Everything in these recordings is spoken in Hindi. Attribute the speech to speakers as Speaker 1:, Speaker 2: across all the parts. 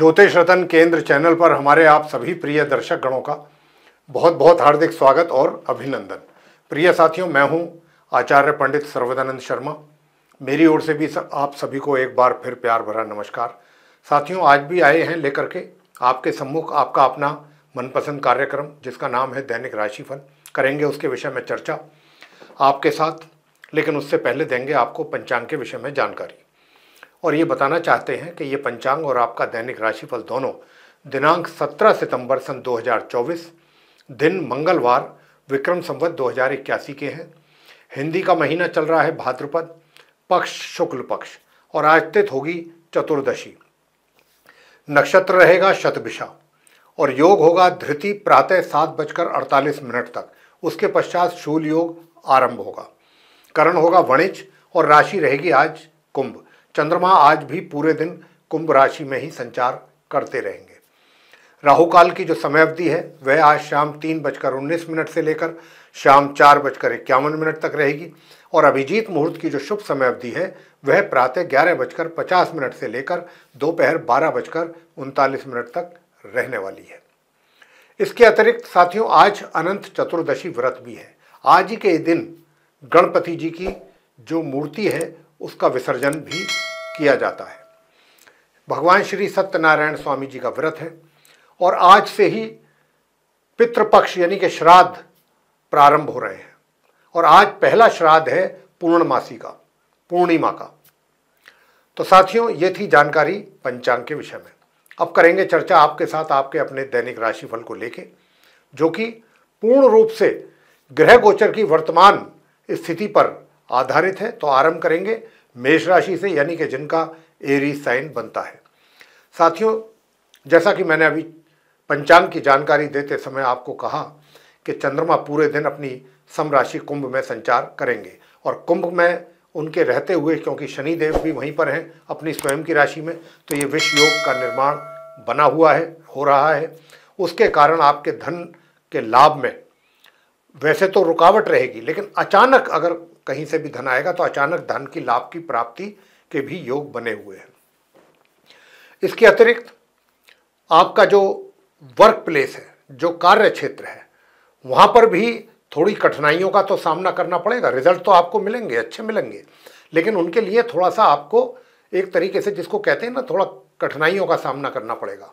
Speaker 1: ज्योतिष रतन केंद्र चैनल पर हमारे आप सभी प्रिय दर्शक गणों का बहुत बहुत हार्दिक स्वागत और अभिनंदन प्रिय साथियों मैं हूं आचार्य पंडित सर्वदानंद शर्मा मेरी ओर से भी आप सभी को एक बार फिर प्यार भरा नमस्कार साथियों आज भी आए हैं लेकर के आपके सम्मुख आपका अपना मनपसंद कार्यक्रम जिसका नाम है दैनिक राशिफल करेंगे उसके विषय में चर्चा आपके साथ लेकिन उससे पहले देंगे आपको पंचांग के विषय में जानकारी और ये बताना चाहते हैं कि ये पंचांग और आपका दैनिक राशिफल दोनों दिनांक 17 सितंबर सन 2024 दिन मंगलवार विक्रम संवत दो के हैं हिंदी का महीना चल रहा है भाद्रपद पक्ष शुक्ल पक्ष और आज तिथ होगी चतुर्दशी नक्षत्र रहेगा शतभिषा और योग होगा धृति प्रातः सात बजकर अड़तालीस मिनट तक उसके पश्चात शूल योग आरंभ होगा करण होगा वणिज और राशि रहेगी आज कुंभ चंद्रमा आज भी पूरे दिन कुंभ राशि में ही संचार करते रहेंगे राहु काल की जो समय अवधि है वह आज शाम तीन बजकर उन्नीस मिनट से लेकर शाम चार बजकर इक्यावन मिनट तक रहेगी और अभिजीत मुहूर्त की जो शुभ समय अवधि है वह प्रातः ग्यारह बजकर पचास मिनट से लेकर दोपहर बारह बजकर उनतालीस मिनट तक रहने वाली है इसके अतिरिक्त साथियों आज अनंत चतुर्दशी व्रत भी है आज ही के दिन गणपति जी की जो मूर्ति है उसका विसर्जन भी किया जाता है भगवान श्री सत्यनारायण स्वामी जी का व्रत है और आज से ही पितृपक्ष यानी कि श्राद्ध प्रारंभ हो रहे हैं और आज पहला श्राद्ध है पूर्णमासी का पूर्णिमा का तो साथियों ये थी जानकारी पंचांग के विषय में अब करेंगे चर्चा आपके साथ आपके अपने दैनिक राशिफल को लेके जो कि पूर्ण रूप से ग्रह गोचर की वर्तमान स्थिति पर आधारित है तो आरंभ करेंगे मेष राशि से यानी कि जिनका एरी साइन बनता है साथियों जैसा कि मैंने अभी पंचांग की जानकारी देते समय आपको कहा कि चंद्रमा पूरे दिन अपनी समराशि कुंभ में संचार करेंगे और कुंभ में उनके रहते हुए क्योंकि शनि देव भी वहीं पर हैं अपनी स्वयं की राशि में तो ये विश्व योग का निर्माण बना हुआ है हो रहा है उसके कारण आपके धन के लाभ में वैसे तो रुकावट रहेगी लेकिन अचानक अगर कहीं से भी धन आएगा तो अचानक धन की लाभ की प्राप्ति के भी योग बने हुए हैं इसके अतिरिक्त आपका जो वर्क प्लेस है जो कार्य क्षेत्र है वहाँ पर भी थोड़ी कठिनाइयों का तो सामना करना पड़ेगा रिजल्ट तो आपको मिलेंगे अच्छे मिलेंगे लेकिन उनके लिए थोड़ा सा आपको एक तरीके से जिसको कहते हैं ना थोड़ा कठिनाइयों का सामना करना पड़ेगा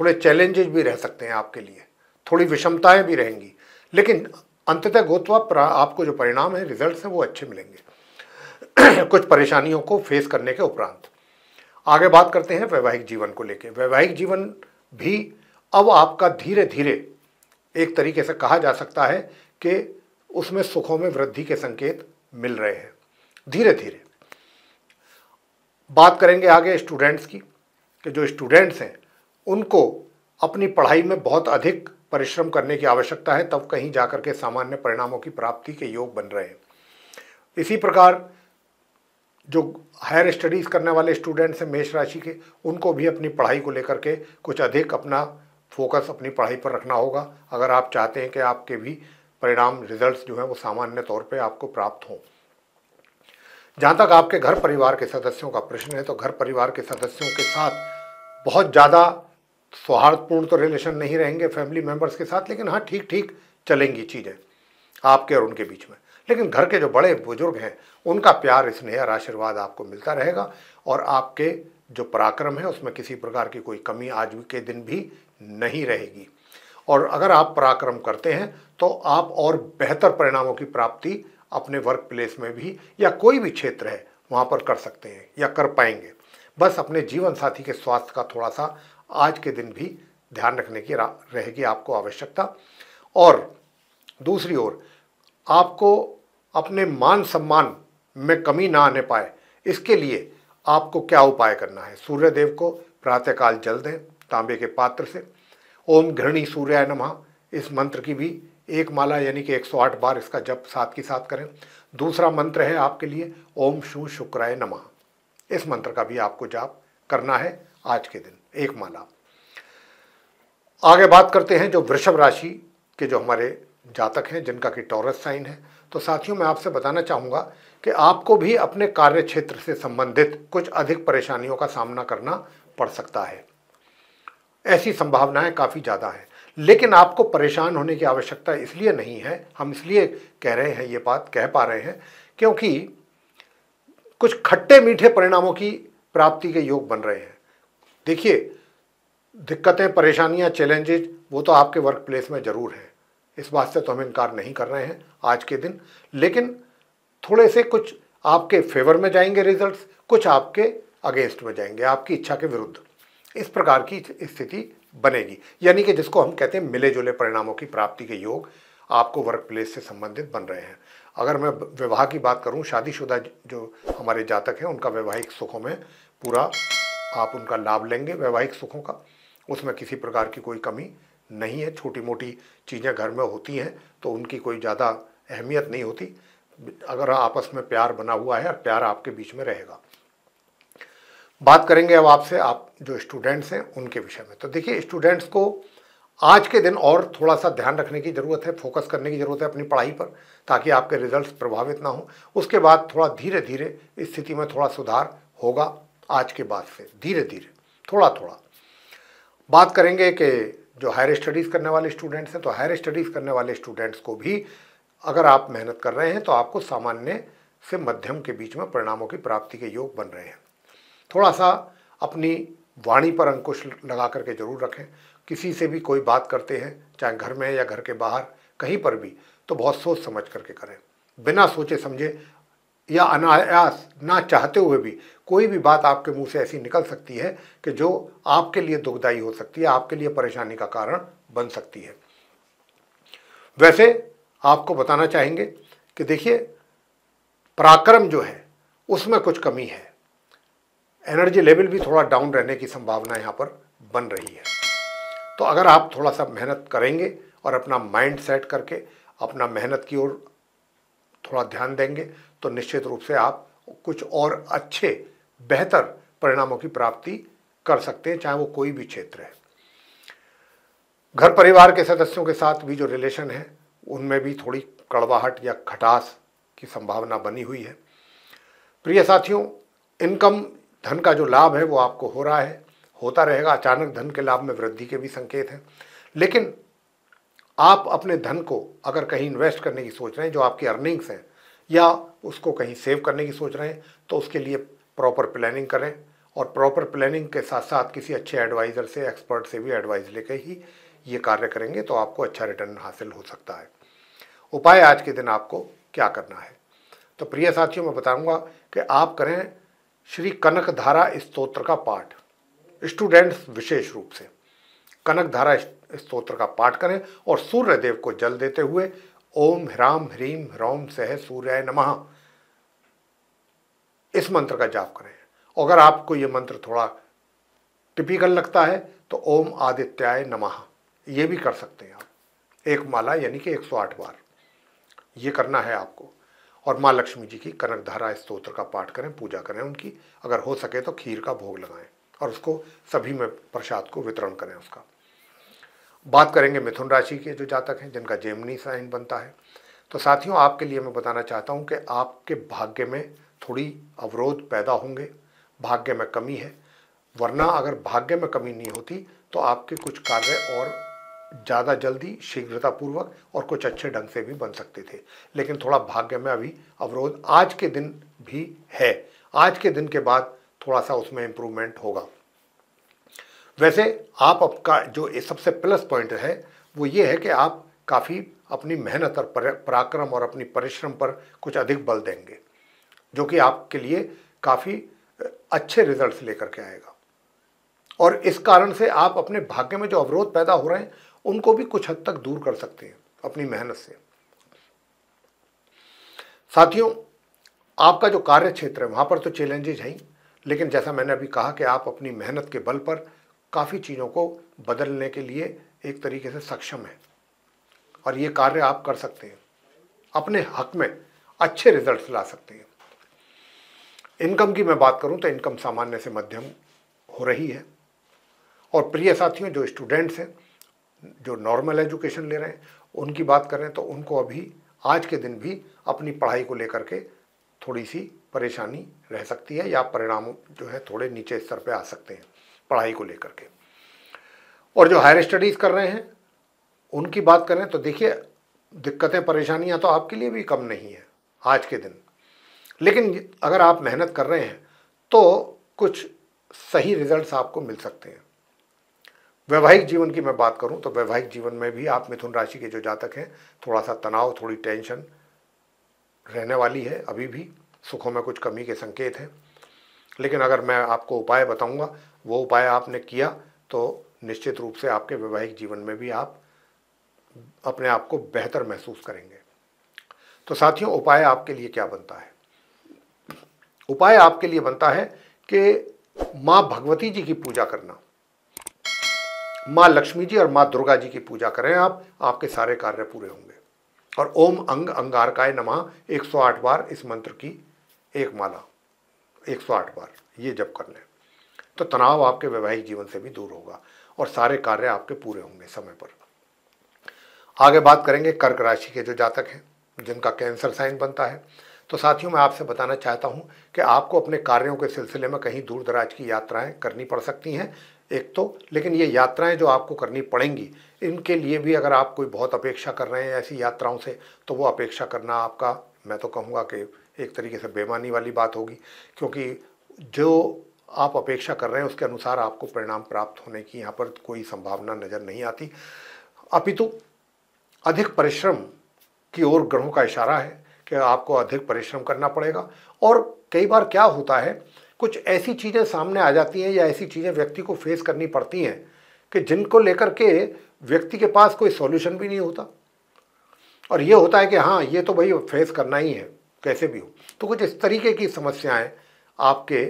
Speaker 1: थोड़े चैलेंजेस भी रह सकते हैं आपके लिए थोड़ी विषमताएं भी रहेंगी लेकिन अंततः गोतवा आपको जो परिणाम है रिजल्ट है वो अच्छे मिलेंगे कुछ परेशानियों को फेस करने के उपरांत आगे बात करते हैं वैवाहिक जीवन को लेकर वैवाहिक जीवन भी अब आपका धीरे धीरे एक तरीके से कहा जा सकता है कि उसमें सुखों में वृद्धि के संकेत मिल रहे हैं धीरे धीरे बात करेंगे आगे स्टूडेंट्स की कि जो स्टूडेंट्स हैं उनको अपनी पढ़ाई में बहुत अधिक परिश्रम करने की आवश्यकता है तब कहीं जाकर के सामान्य परिणामों की प्राप्ति के योग बन रहे हैं इसी प्रकार जो हायर स्टडीज़ करने वाले स्टूडेंट्स हैं मेष राशि के उनको भी अपनी पढ़ाई को लेकर के कुछ अधिक अपना फोकस अपनी पढ़ाई पर रखना होगा अगर आप चाहते हैं कि आपके भी परिणाम रिजल्ट्स जो हैं वो सामान्य तौर पे आपको प्राप्त हों जहाँ तक आपके घर परिवार के सदस्यों का प्रश्न है तो घर परिवार के सदस्यों के साथ बहुत ज़्यादा सौहार्दपूर्ण तो रिलेशन नहीं रहेंगे फैमिली मेम्बर्स के साथ लेकिन हाँ ठीक ठीक चलेंगी चीज़ें आपके और उनके बीच में लेकिन घर के जो बड़े बुजुर्ग हैं उनका प्यार स्नेह और आशीर्वाद आपको मिलता रहेगा और आपके जो पराक्रम है उसमें किसी प्रकार की कोई कमी आज के दिन भी नहीं रहेगी और अगर आप पराक्रम करते हैं तो आप और बेहतर परिणामों की प्राप्ति अपने वर्क प्लेस में भी या कोई भी क्षेत्र है वहाँ पर कर सकते हैं या कर पाएंगे बस अपने जीवन साथी के स्वास्थ्य का थोड़ा सा आज के दिन भी ध्यान रखने की रहेगी आपको आवश्यकता और दूसरी ओर आपको अपने मान सम्मान में कमी ना आने पाए इसके लिए आपको क्या उपाय करना है सूर्यदेव को प्रातःकाल जल दें तांबे के पात्र से ओम घृणी सूर्याय नमः इस मंत्र की भी एक माला यानी कि 108 बार इसका जप साथ की साथ करें दूसरा मंत्र है आपके लिए ओम शु शुक्राय नमः इस मंत्र का भी आपको जाप करना है आज के दिन एक माला आगे बात करते हैं जो वृषभ राशि के जो हमारे जातक हैं जिनका कि टॉरस साइन है तो साथियों मैं आपसे बताना चाहूँगा कि आपको भी अपने कार्य क्षेत्र से संबंधित कुछ अधिक परेशानियों का सामना करना पड़ सकता है ऐसी संभावनाएं काफ़ी ज़्यादा हैं लेकिन आपको परेशान होने की आवश्यकता इसलिए नहीं है हम इसलिए कह रहे हैं ये बात कह पा रहे हैं क्योंकि कुछ खट्टे मीठे परिणामों की प्राप्ति के योग बन रहे हैं देखिए दिक्कतें परेशानियां चैलेंजेज वो तो आपके वर्क प्लेस में ज़रूर हैं इस बात से तो हम इनकार नहीं कर रहे हैं आज के दिन लेकिन थोड़े से कुछ आपके फेवर में जाएंगे रिजल्ट्स कुछ आपके अगेंस्ट में जाएंगे आपकी इच्छा के विरुद्ध इस प्रकार की स्थिति बनेगी यानी कि जिसको हम कहते हैं मिले जुले परिणामों की प्राप्ति के योग आपको वर्क प्लेस से संबंधित बन रहे हैं अगर मैं विवाह की बात करूं शादीशुदा जो हमारे जातक हैं उनका वैवाहिक सुखों में पूरा आप उनका लाभ लेंगे वैवाहिक सुखों का उसमें किसी प्रकार की कोई कमी नहीं है छोटी मोटी चीज़ें घर में होती हैं तो उनकी कोई ज़्यादा अहमियत नहीं होती अगर आपस में प्यार बना हुआ है और प्यार आपके बीच में रहेगा बात करेंगे अब आपसे आप जो स्टूडेंट्स हैं उनके विषय में तो देखिए स्टूडेंट्स को आज के दिन और थोड़ा सा ध्यान रखने की ज़रूरत है फोकस करने की ज़रूरत है अपनी पढ़ाई पर ताकि आपके रिजल्ट्स प्रभावित ना हो उसके बाद थोड़ा धीरे धीरे स्थिति में थोड़ा सुधार होगा आज के बाद से धीरे धीरे थोड़ा थोड़ा बात करेंगे कि जो हायर स्टडीज़ करने वाले स्टूडेंट्स हैं तो हायर स्टडीज़ करने वाले स्टूडेंट्स को भी अगर आप मेहनत कर रहे हैं तो आपको सामान्य से मध्यम के बीच में परिणामों की प्राप्ति के योग बन रहे हैं थोड़ा सा अपनी वाणी पर अंकुश लगा करके ज़रूर रखें किसी से भी कोई बात करते हैं चाहे घर में या घर के बाहर कहीं पर भी तो बहुत सोच समझ करके करें बिना सोचे समझे या अनायास ना चाहते हुए भी कोई भी बात आपके मुंह से ऐसी निकल सकती है कि जो आपके लिए दुखदाई हो सकती है आपके लिए परेशानी का कारण बन सकती है वैसे आपको बताना चाहेंगे कि देखिए पराक्रम जो है उसमें कुछ कमी है एनर्जी लेवल भी थोड़ा डाउन रहने की संभावना यहाँ पर बन रही है तो अगर आप थोड़ा सा मेहनत करेंगे और अपना माइंड सेट करके अपना मेहनत की ओर थोड़ा ध्यान देंगे तो निश्चित रूप से आप कुछ और अच्छे बेहतर परिणामों की प्राप्ति कर सकते हैं चाहे वो कोई भी क्षेत्र है घर परिवार के सदस्यों के साथ भी जो रिलेशन है उनमें भी थोड़ी कड़वाहट या खटास की संभावना बनी हुई है प्रिय साथियों इनकम धन का जो लाभ है वो आपको हो रहा है होता रहेगा अचानक धन के लाभ में वृद्धि के भी संकेत हैं लेकिन आप अपने धन को अगर कहीं इन्वेस्ट करने की सोच रहे हैं जो आपकी अर्निंग्स हैं या उसको कहीं सेव करने की सोच रहे हैं तो उसके लिए प्रॉपर प्लानिंग करें और प्रॉपर प्लानिंग के साथ साथ किसी अच्छे एडवाइज़र से एक्सपर्ट से भी एडवाइस लेके ही ये कार्य करेंगे तो आपको अच्छा रिटर्न हासिल हो सकता है उपाय आज के दिन आपको क्या करना है तो प्रिय साथियों मैं बताऊंगा कि आप करें श्री कनक धारा स्त्रोत्र का पाठ स्टूडेंट्स विशेष रूप से कनक धारा स्त्रोत्र का पाठ करें और सूर्य देव को जल देते हुए ओम ह्राम ह्रीम ह्रौम सह सूर्याय नमः इस मंत्र का जाप करें अगर आपको ये मंत्र थोड़ा टिपिकल लगता है तो ओम आदित्याय नमः ये भी कर सकते हैं आप एक माला यानी कि 108 बार ये करना है आपको और माँ लक्ष्मी जी की कनक धारा स्त्रोत्र का पाठ करें पूजा करें उनकी अगर हो सके तो खीर का भोग लगाएं और उसको सभी में प्रसाद को वितरण करें उसका बात करेंगे मिथुन राशि के जो जातक हैं जिनका जेमनी साइन बनता है तो साथियों आपके लिए मैं बताना चाहता हूँ कि आपके भाग्य में थोड़ी अवरोध पैदा होंगे भाग्य में कमी है वरना अगर भाग्य में कमी नहीं होती तो आपके कुछ कार्य और ज़्यादा जल्दी शीघ्रतापूर्वक और कुछ अच्छे ढंग से भी बन सकते थे लेकिन थोड़ा भाग्य में अभी अवरोध आज के दिन भी है आज के दिन के बाद थोड़ा सा उसमें इम्प्रूवमेंट होगा वैसे आप आपका जो सबसे प्लस पॉइंट है वो ये है कि आप काफ़ी अपनी मेहनत और पराक्रम और अपनी परिश्रम पर कुछ अधिक बल देंगे जो कि आपके लिए काफ़ी अच्छे रिजल्ट्स लेकर के आएगा और इस कारण से आप अपने भाग्य में जो अवरोध पैदा हो रहे हैं उनको भी कुछ हद तक दूर कर सकते हैं अपनी मेहनत से साथियों आपका जो कार्य क्षेत्र है वहाँ पर तो चैलेंजेज हैं लेकिन जैसा मैंने अभी कहा कि आप अपनी मेहनत के बल पर काफ़ी चीज़ों को बदलने के लिए एक तरीके से सक्षम हैं और ये कार्य आप कर सकते हैं अपने हक में अच्छे रिजल्ट्स ला सकते हैं इनकम की मैं बात करूं तो इनकम सामान्य से मध्यम हो रही है और प्रिय साथियों जो स्टूडेंट्स हैं जो नॉर्मल एजुकेशन ले रहे हैं उनकी बात करें तो उनको अभी आज के दिन भी अपनी पढ़ाई को लेकर के थोड़ी सी परेशानी रह सकती है या परिणाम जो है थोड़े नीचे स्तर पर आ सकते हैं पढ़ाई को लेकर के और जो हायर स्टडीज़ कर रहे हैं उनकी बात करें तो देखिए दिक्कतें परेशानियां तो आपके लिए भी कम नहीं है आज के दिन लेकिन अगर आप मेहनत कर रहे हैं तो कुछ सही रिजल्ट्स आपको मिल सकते हैं वैवाहिक जीवन की मैं बात करूं तो वैवाहिक जीवन में भी आप मिथुन राशि के जो जातक हैं थोड़ा सा तनाव थोड़ी टेंशन रहने वाली है अभी भी सुखों में कुछ कमी के संकेत हैं लेकिन अगर मैं आपको उपाय बताऊंगा वो उपाय आपने किया तो निश्चित रूप से आपके वैवाहिक जीवन में भी आप अपने आप को बेहतर महसूस करेंगे तो साथियों उपाय आपके लिए क्या बनता है उपाय आपके लिए बनता है कि माँ भगवती जी की पूजा करना माँ लक्ष्मी जी और माँ दुर्गा जी की पूजा करें आप आपके सारे कार्य पूरे होंगे और ओम अंग अंगारकाय नमः 108 बार इस मंत्र की एक माला 108 बार ये जब कर लें तो तनाव आपके वैवाहिक जीवन से भी दूर होगा और सारे कार्य आपके पूरे होंगे समय पर आगे बात करेंगे कर्क राशि के जो जातक हैं जिनका कैंसर साइन बनता है तो साथियों मैं आपसे बताना चाहता हूं कि आपको अपने कार्यों के सिलसिले में कहीं दूर दराज की यात्राएं करनी पड़ सकती हैं एक तो लेकिन ये यात्राएं जो आपको करनी पड़ेंगी इनके लिए भी अगर आप कोई बहुत अपेक्षा कर रहे हैं ऐसी यात्राओं से तो वो अपेक्षा करना आपका मैं तो कहूँगा कि एक तरीके से बेमानी वाली बात होगी क्योंकि जो आप अपेक्षा कर रहे हैं उसके अनुसार आपको परिणाम प्राप्त होने की यहाँ पर कोई संभावना नज़र नहीं आती अपितु अधिक परिश्रम की ओर ग्रहों का इशारा है कि आपको अधिक परिश्रम करना पड़ेगा और कई बार क्या होता है कुछ ऐसी चीज़ें सामने आ जाती हैं या ऐसी चीज़ें व्यक्ति को फेस करनी पड़ती हैं कि जिनको लेकर के व्यक्ति के पास कोई सॉल्यूशन भी नहीं होता और ये होता है कि हाँ ये तो भाई फेस करना ही है कैसे भी हो तो कुछ इस तरीके की समस्याएं आपके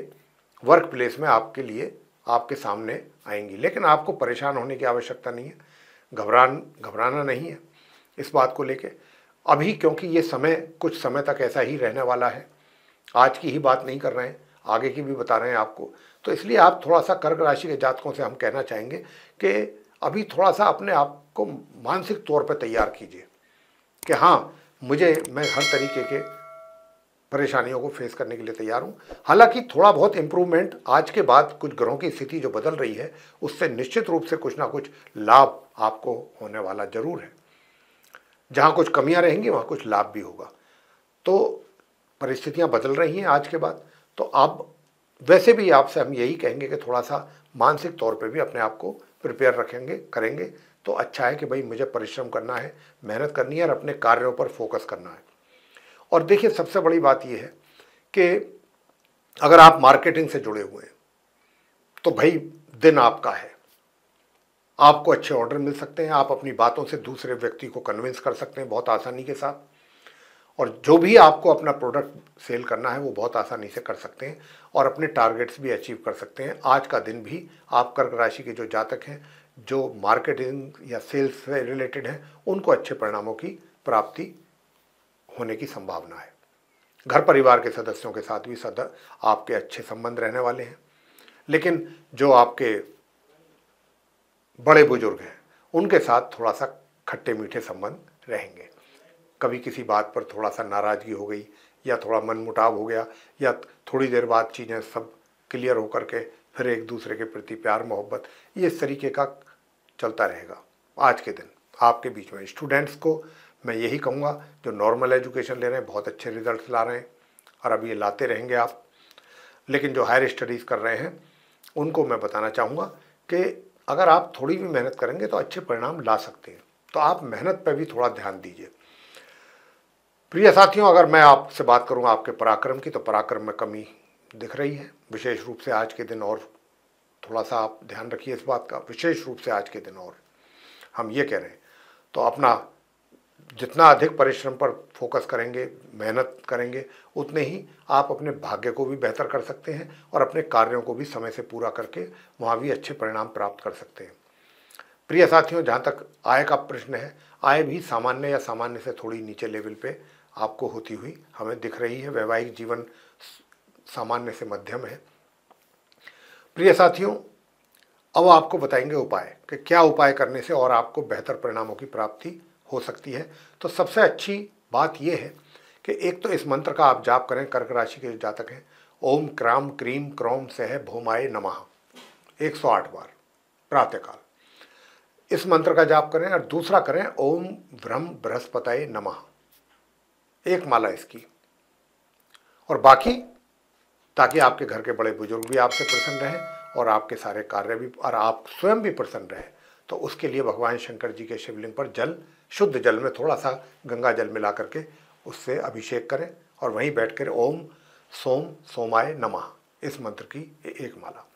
Speaker 1: वर्क प्लेस में आपके लिए आपके सामने आएंगी लेकिन आपको परेशान होने की आवश्यकता नहीं है घबरान घबराना नहीं है इस बात को लेकर अभी क्योंकि ये समय कुछ समय तक ऐसा ही रहने वाला है आज की ही बात नहीं कर रहे हैं आगे की भी बता रहे हैं आपको तो इसलिए आप थोड़ा सा कर्क राशि के जातकों से हम कहना चाहेंगे कि अभी थोड़ा सा अपने आप को मानसिक तौर पर तैयार कीजिए कि हाँ मुझे मैं हर तरीके के परेशानियों को फेस करने के लिए तैयार हूँ हालांकि थोड़ा बहुत इम्प्रूवमेंट आज के बाद कुछ ग्रहों की स्थिति जो बदल रही है उससे निश्चित रूप से कुछ ना कुछ लाभ आपको होने वाला जरूर है जहाँ कुछ कमियाँ रहेंगी वहाँ कुछ लाभ भी होगा तो परिस्थितियाँ बदल रही हैं आज के बाद तो आप वैसे भी आपसे हम यही कहेंगे कि थोड़ा सा मानसिक तौर पे भी अपने आप को प्रिपेयर रखेंगे करेंगे तो अच्छा है कि भाई मुझे परिश्रम करना है मेहनत करनी है और अपने कार्यों पर फोकस करना है और देखिए सबसे बड़ी बात यह है कि अगर आप मार्केटिंग से जुड़े हुए हैं तो भाई दिन आपका है आपको अच्छे ऑर्डर मिल सकते हैं आप अपनी बातों से दूसरे व्यक्ति को कन्विंस कर सकते हैं बहुत आसानी के साथ और जो भी आपको अपना प्रोडक्ट सेल करना है वो बहुत आसानी से कर सकते हैं और अपने टारगेट्स भी अचीव कर सकते हैं आज का दिन भी आप कर्क राशि के जो जातक हैं जो मार्केटिंग या सेल्स से रिलेटेड हैं उनको अच्छे परिणामों की प्राप्ति होने की संभावना है घर परिवार के सदस्यों के साथ भी सदा आपके अच्छे संबंध रहने वाले हैं लेकिन जो आपके बड़े बुजुर्ग हैं उनके साथ थोड़ा सा खट्टे मीठे संबंध रहेंगे कभी किसी बात पर थोड़ा सा नाराज़गी हो गई या थोड़ा मनमुटाव हो गया या थोड़ी देर बाद चीज़ें सब क्लियर होकर के फिर एक दूसरे के प्रति प्यार मोहब्बत ये इस तरीके का चलता रहेगा आज के दिन आपके बीच में स्टूडेंट्स को मैं यही कहूँगा जो नॉर्मल एजुकेशन ले रहे हैं बहुत अच्छे रिजल्ट ला रहे हैं और अब ये लाते रहेंगे आप लेकिन जो हायर स्टडीज़ कर रहे हैं उनको मैं बताना चाहूँगा कि अगर आप थोड़ी भी मेहनत करेंगे तो अच्छे परिणाम ला सकते हैं तो आप मेहनत पर भी थोड़ा ध्यान दीजिए प्रिय साथियों अगर मैं आपसे बात करूँ आपके पराक्रम की तो पराक्रम में कमी दिख रही है विशेष रूप से आज के दिन और थोड़ा सा आप ध्यान रखिए इस बात का विशेष रूप से आज के दिन और हम ये कह रहे हैं तो अपना जितना अधिक परिश्रम पर फोकस करेंगे मेहनत करेंगे उतने ही आप अपने भाग्य को भी बेहतर कर सकते हैं और अपने कार्यों को भी समय से पूरा करके वहाँ भी अच्छे परिणाम प्राप्त कर सकते हैं प्रिय साथियों जहाँ तक आय का प्रश्न है आय भी सामान्य या सामान्य से थोड़ी नीचे लेवल पे आपको होती हुई हमें दिख रही है वैवाहिक जीवन सामान्य से मध्यम है प्रिय साथियों अब आपको बताएंगे उपाय कि क्या उपाय करने से और आपको बेहतर परिणामों की प्राप्ति हो सकती है तो सबसे अच्छी बात यह है कि एक तो इस मंत्र का आप जाप करें कर्क राशि के जातक हैं ओम क्राम क्रीम क्रोम सह भोमाए नमः 108 बार प्रातःकाल इस मंत्र का जाप करें और दूसरा करें ओम भ्रम बृहस्पतये नमः एक माला इसकी और बाकी ताकि आपके घर के बड़े बुजुर्ग भी आपसे प्रसन्न रहें और आपके सारे कार्य भी और आप स्वयं भी प्रसन्न रहें तो उसके लिए भगवान शंकर जी के शिवलिंग पर जल शुद्ध जल में थोड़ा सा गंगा जल मिला करके उससे अभिषेक करें और वहीं बैठ कर ओम सोम सोमाय नमः इस मंत्र की एक माला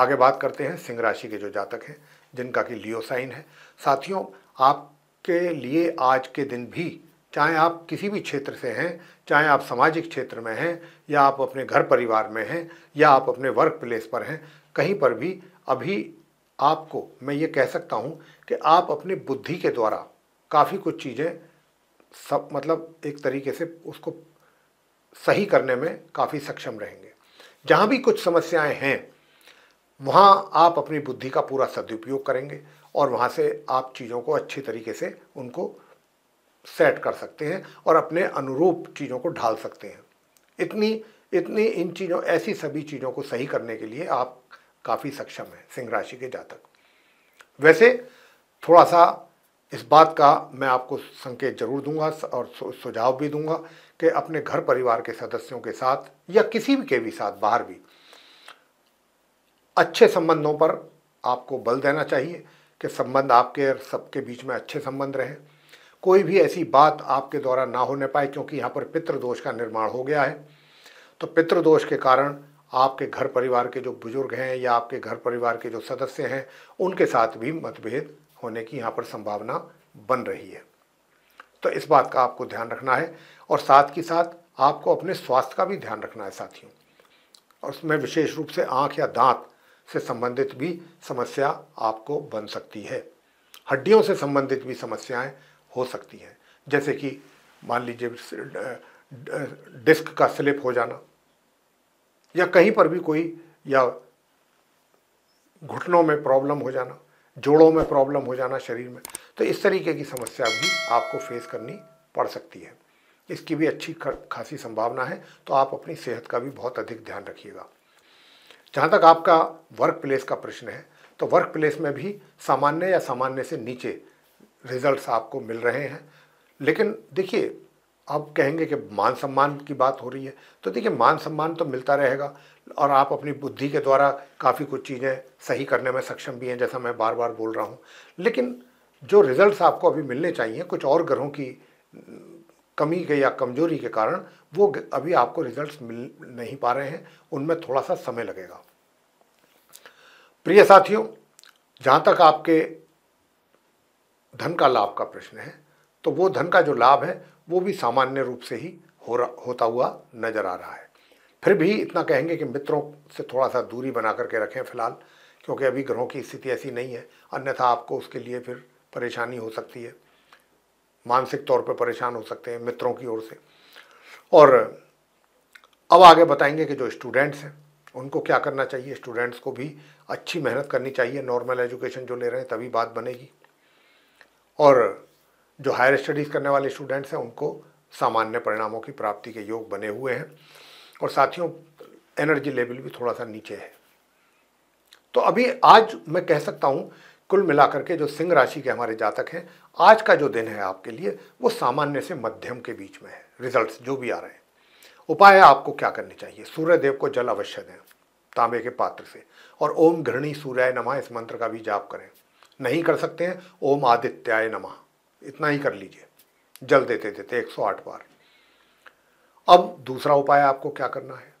Speaker 1: आगे बात करते हैं सिंह राशि के जो जातक हैं जिनका कि लियो साइन है साथियों आपके लिए आज के दिन भी चाहे आप किसी भी क्षेत्र से हैं चाहे आप सामाजिक क्षेत्र में हैं या आप अपने घर परिवार में हैं या आप अपने वर्क प्लेस पर हैं कहीं पर भी अभी आपको मैं ये कह सकता हूँ कि आप अपने बुद्धि के द्वारा काफ़ी कुछ चीज़ें सब मतलब एक तरीके से उसको सही करने में काफ़ी सक्षम रहेंगे जहाँ भी कुछ समस्याएं हैं वहाँ आप अपनी बुद्धि का पूरा सदुपयोग करेंगे और वहाँ से आप चीज़ों को अच्छी तरीके से उनको सेट कर सकते हैं और अपने अनुरूप चीज़ों को ढाल सकते हैं इतनी इतनी इन चीज़ों ऐसी सभी चीज़ों को सही करने के लिए आप काफ़ी सक्षम हैं सिंह राशि के जातक वैसे थोड़ा सा इस बात का मैं आपको संकेत जरूर दूंगा और सुझाव भी दूंगा कि अपने घर परिवार के सदस्यों के साथ या किसी भी के भी साथ बाहर भी अच्छे संबंधों पर आपको बल देना चाहिए कि संबंध आपके और सबके बीच में अच्छे संबंध रहे कोई भी ऐसी बात आपके द्वारा ना होने पाए क्योंकि यहाँ पर पितृदोष का निर्माण हो गया है तो पितृदोष के कारण आपके घर परिवार के जो बुजुर्ग हैं या आपके घर परिवार के जो सदस्य हैं उनके साथ भी मतभेद होने की यहाँ पर संभावना बन रही है तो इस बात का आपको ध्यान रखना है और साथ ही साथ आपको अपने स्वास्थ्य का भी ध्यान रखना है साथियों और उसमें विशेष रूप से आँख या दांत से संबंधित भी समस्या आपको बन सकती है हड्डियों से संबंधित भी समस्याएं हो सकती हैं जैसे कि मान लीजिए डिस्क का स्लिप हो जाना या कहीं पर भी कोई या घुटनों में प्रॉब्लम हो जाना जोड़ों में प्रॉब्लम हो जाना शरीर में तो इस तरीके की समस्या भी आपको फेस करनी पड़ सकती है इसकी भी अच्छी खासी संभावना है तो आप अपनी सेहत का भी बहुत अधिक ध्यान रखिएगा जहाँ तक आपका वर्क प्लेस का प्रश्न है तो वर्क प्लेस में भी सामान्य या सामान्य से नीचे रिजल्ट्स आपको मिल रहे हैं लेकिन देखिए आप कहेंगे कि मान सम्मान की बात हो रही है तो देखिए मान सम्मान तो मिलता रहेगा और आप अपनी बुद्धि के द्वारा काफ़ी कुछ चीज़ें सही करने में सक्षम भी हैं जैसा मैं बार बार बोल रहा हूँ लेकिन जो रिज़ल्ट आपको अभी मिलने चाहिए कुछ और ग्रहों की कमी के या कमजोरी के कारण वो अभी आपको रिजल्ट्स मिल नहीं पा रहे हैं उनमें थोड़ा सा समय लगेगा प्रिय साथियों जहाँ तक आपके धन का लाभ का प्रश्न है तो वो धन का जो लाभ है वो भी सामान्य रूप से ही हो रहा होता हुआ नज़र आ रहा है फिर भी इतना कहेंगे कि मित्रों से थोड़ा सा दूरी बना करके रखें फ़िलहाल क्योंकि अभी ग्रहों की स्थिति ऐसी नहीं है अन्यथा आपको उसके लिए फिर परेशानी हो सकती है मानसिक तौर पर परेशान हो सकते हैं मित्रों की ओर से और अब आगे बताएंगे कि जो स्टूडेंट्स हैं उनको क्या करना चाहिए स्टूडेंट्स को भी अच्छी मेहनत करनी चाहिए नॉर्मल एजुकेशन जो ले रहे हैं तभी बात बनेगी और जो हायर स्टडीज़ करने वाले स्टूडेंट्स हैं उनको सामान्य परिणामों की प्राप्ति के योग बने हुए हैं और साथियों एनर्जी लेवल भी थोड़ा सा नीचे है तो अभी आज मैं कह सकता हूँ कुल मिलाकर के जो सिंह राशि के हमारे जातक हैं आज का जो दिन है आपके लिए वो सामान्य से मध्यम के बीच में है रिजल्ट्स जो भी आ रहे हैं उपाय आपको क्या करने चाहिए सूर्य देव को जल अवश्य दें तांबे के पात्र से और ओम घृणी सूर्याय नमः इस मंत्र का भी जाप करें नहीं कर सकते हैं ओम आदित्याय नमः इतना ही कर लीजिए जल देते देते 108 बार अब दूसरा उपाय आपको क्या करना है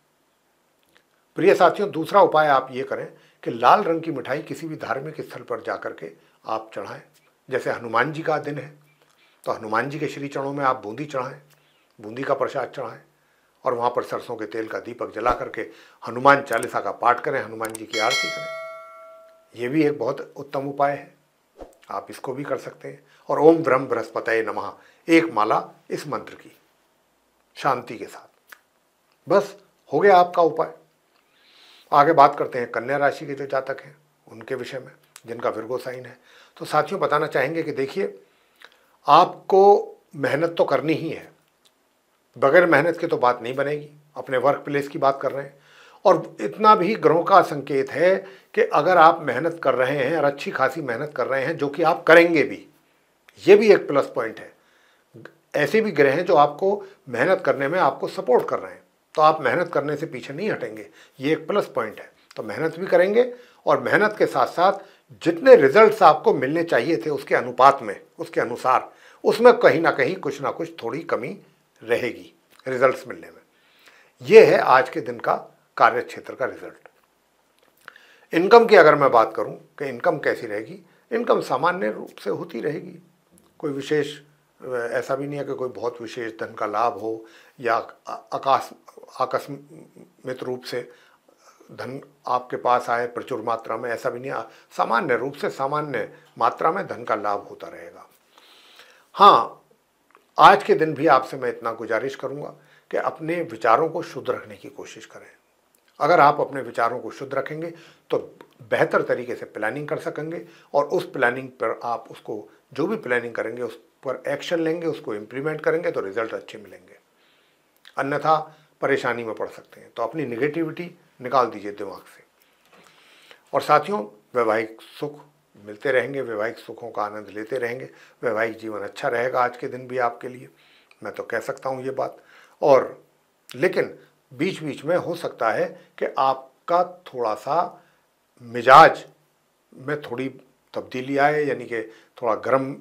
Speaker 1: प्रिय साथियों दूसरा उपाय आप ये करें कि लाल रंग की मिठाई किसी भी धार्मिक स्थल पर जा के आप चढ़ाएं जैसे हनुमान जी का दिन है तो हनुमान जी के श्री चरणों में आप बूंदी चढ़ाएं बूंदी का प्रसाद चढ़ाएं और वहाँ पर सरसों के तेल का दीपक जला करके हनुमान चालीसा का पाठ करें हनुमान जी की आरती करें ये भी एक बहुत उत्तम उपाय है आप इसको भी कर सकते हैं और ओम ब्रह्म बृहस्पतय नमः एक माला इस मंत्र की शांति के साथ बस हो गया आपका उपाय आगे बात करते हैं कन्या राशि के जो जातक हैं उनके विषय में जिनका विरगो साइन है तो साथियों बताना चाहेंगे कि देखिए आपको मेहनत तो करनी ही है बगैर मेहनत के तो बात नहीं बनेगी अपने वर्क प्लेस की बात कर रहे हैं और इतना भी ग्रहों का संकेत है कि अगर आप मेहनत कर रहे हैं और अच्छी खासी मेहनत कर रहे हैं जो कि आप करेंगे भी ये भी एक प्लस पॉइंट है ऐसे भी ग्रह हैं जो आपको मेहनत करने में आपको सपोर्ट कर रहे हैं तो आप मेहनत करने से पीछे नहीं हटेंगे ये एक प्लस पॉइंट है तो मेहनत भी करेंगे और मेहनत के साथ साथ जितने रिजल्ट्स आपको मिलने चाहिए थे उसके अनुपात में उसके अनुसार उसमें कहीं ना कहीं कुछ ना कुछ थोड़ी कमी रहेगी रिजल्ट्स मिलने में ये है आज के दिन का कार्य क्षेत्र का रिजल्ट इनकम की अगर मैं बात करूं कि इनकम कैसी रहेगी इनकम सामान्य रूप से होती रहेगी कोई विशेष ऐसा भी नहीं है कि कोई बहुत विशेष धन का लाभ हो या आकाश आकस्मित रूप से धन आपके पास आए प्रचुर मात्रा में ऐसा भी नहीं सामान्य रूप से सामान्य मात्रा में धन का लाभ होता रहेगा हाँ आज के दिन भी आपसे मैं इतना गुजारिश करूँगा कि अपने विचारों को शुद्ध रखने की कोशिश करें अगर आप अपने विचारों को शुद्ध रखेंगे तो बेहतर तरीके से प्लानिंग कर सकेंगे और उस प्लानिंग पर आप उसको जो भी प्लानिंग करेंगे उस पर एक्शन लेंगे उसको इम्प्लीमेंट करेंगे तो रिजल्ट अच्छे मिलेंगे अन्यथा परेशानी में पड़ सकते हैं तो अपनी निगेटिविटी निकाल दीजिए दिमाग से और साथियों वैवाहिक सुख मिलते रहेंगे वैवाहिक सुखों का आनंद लेते रहेंगे वैवाहिक जीवन अच्छा रहेगा आज के दिन भी आपके लिए मैं तो कह सकता हूँ ये बात और लेकिन बीच बीच में हो सकता है कि आपका थोड़ा सा मिजाज में थोड़ी तब्दीली आए यानी कि थोड़ा गर्म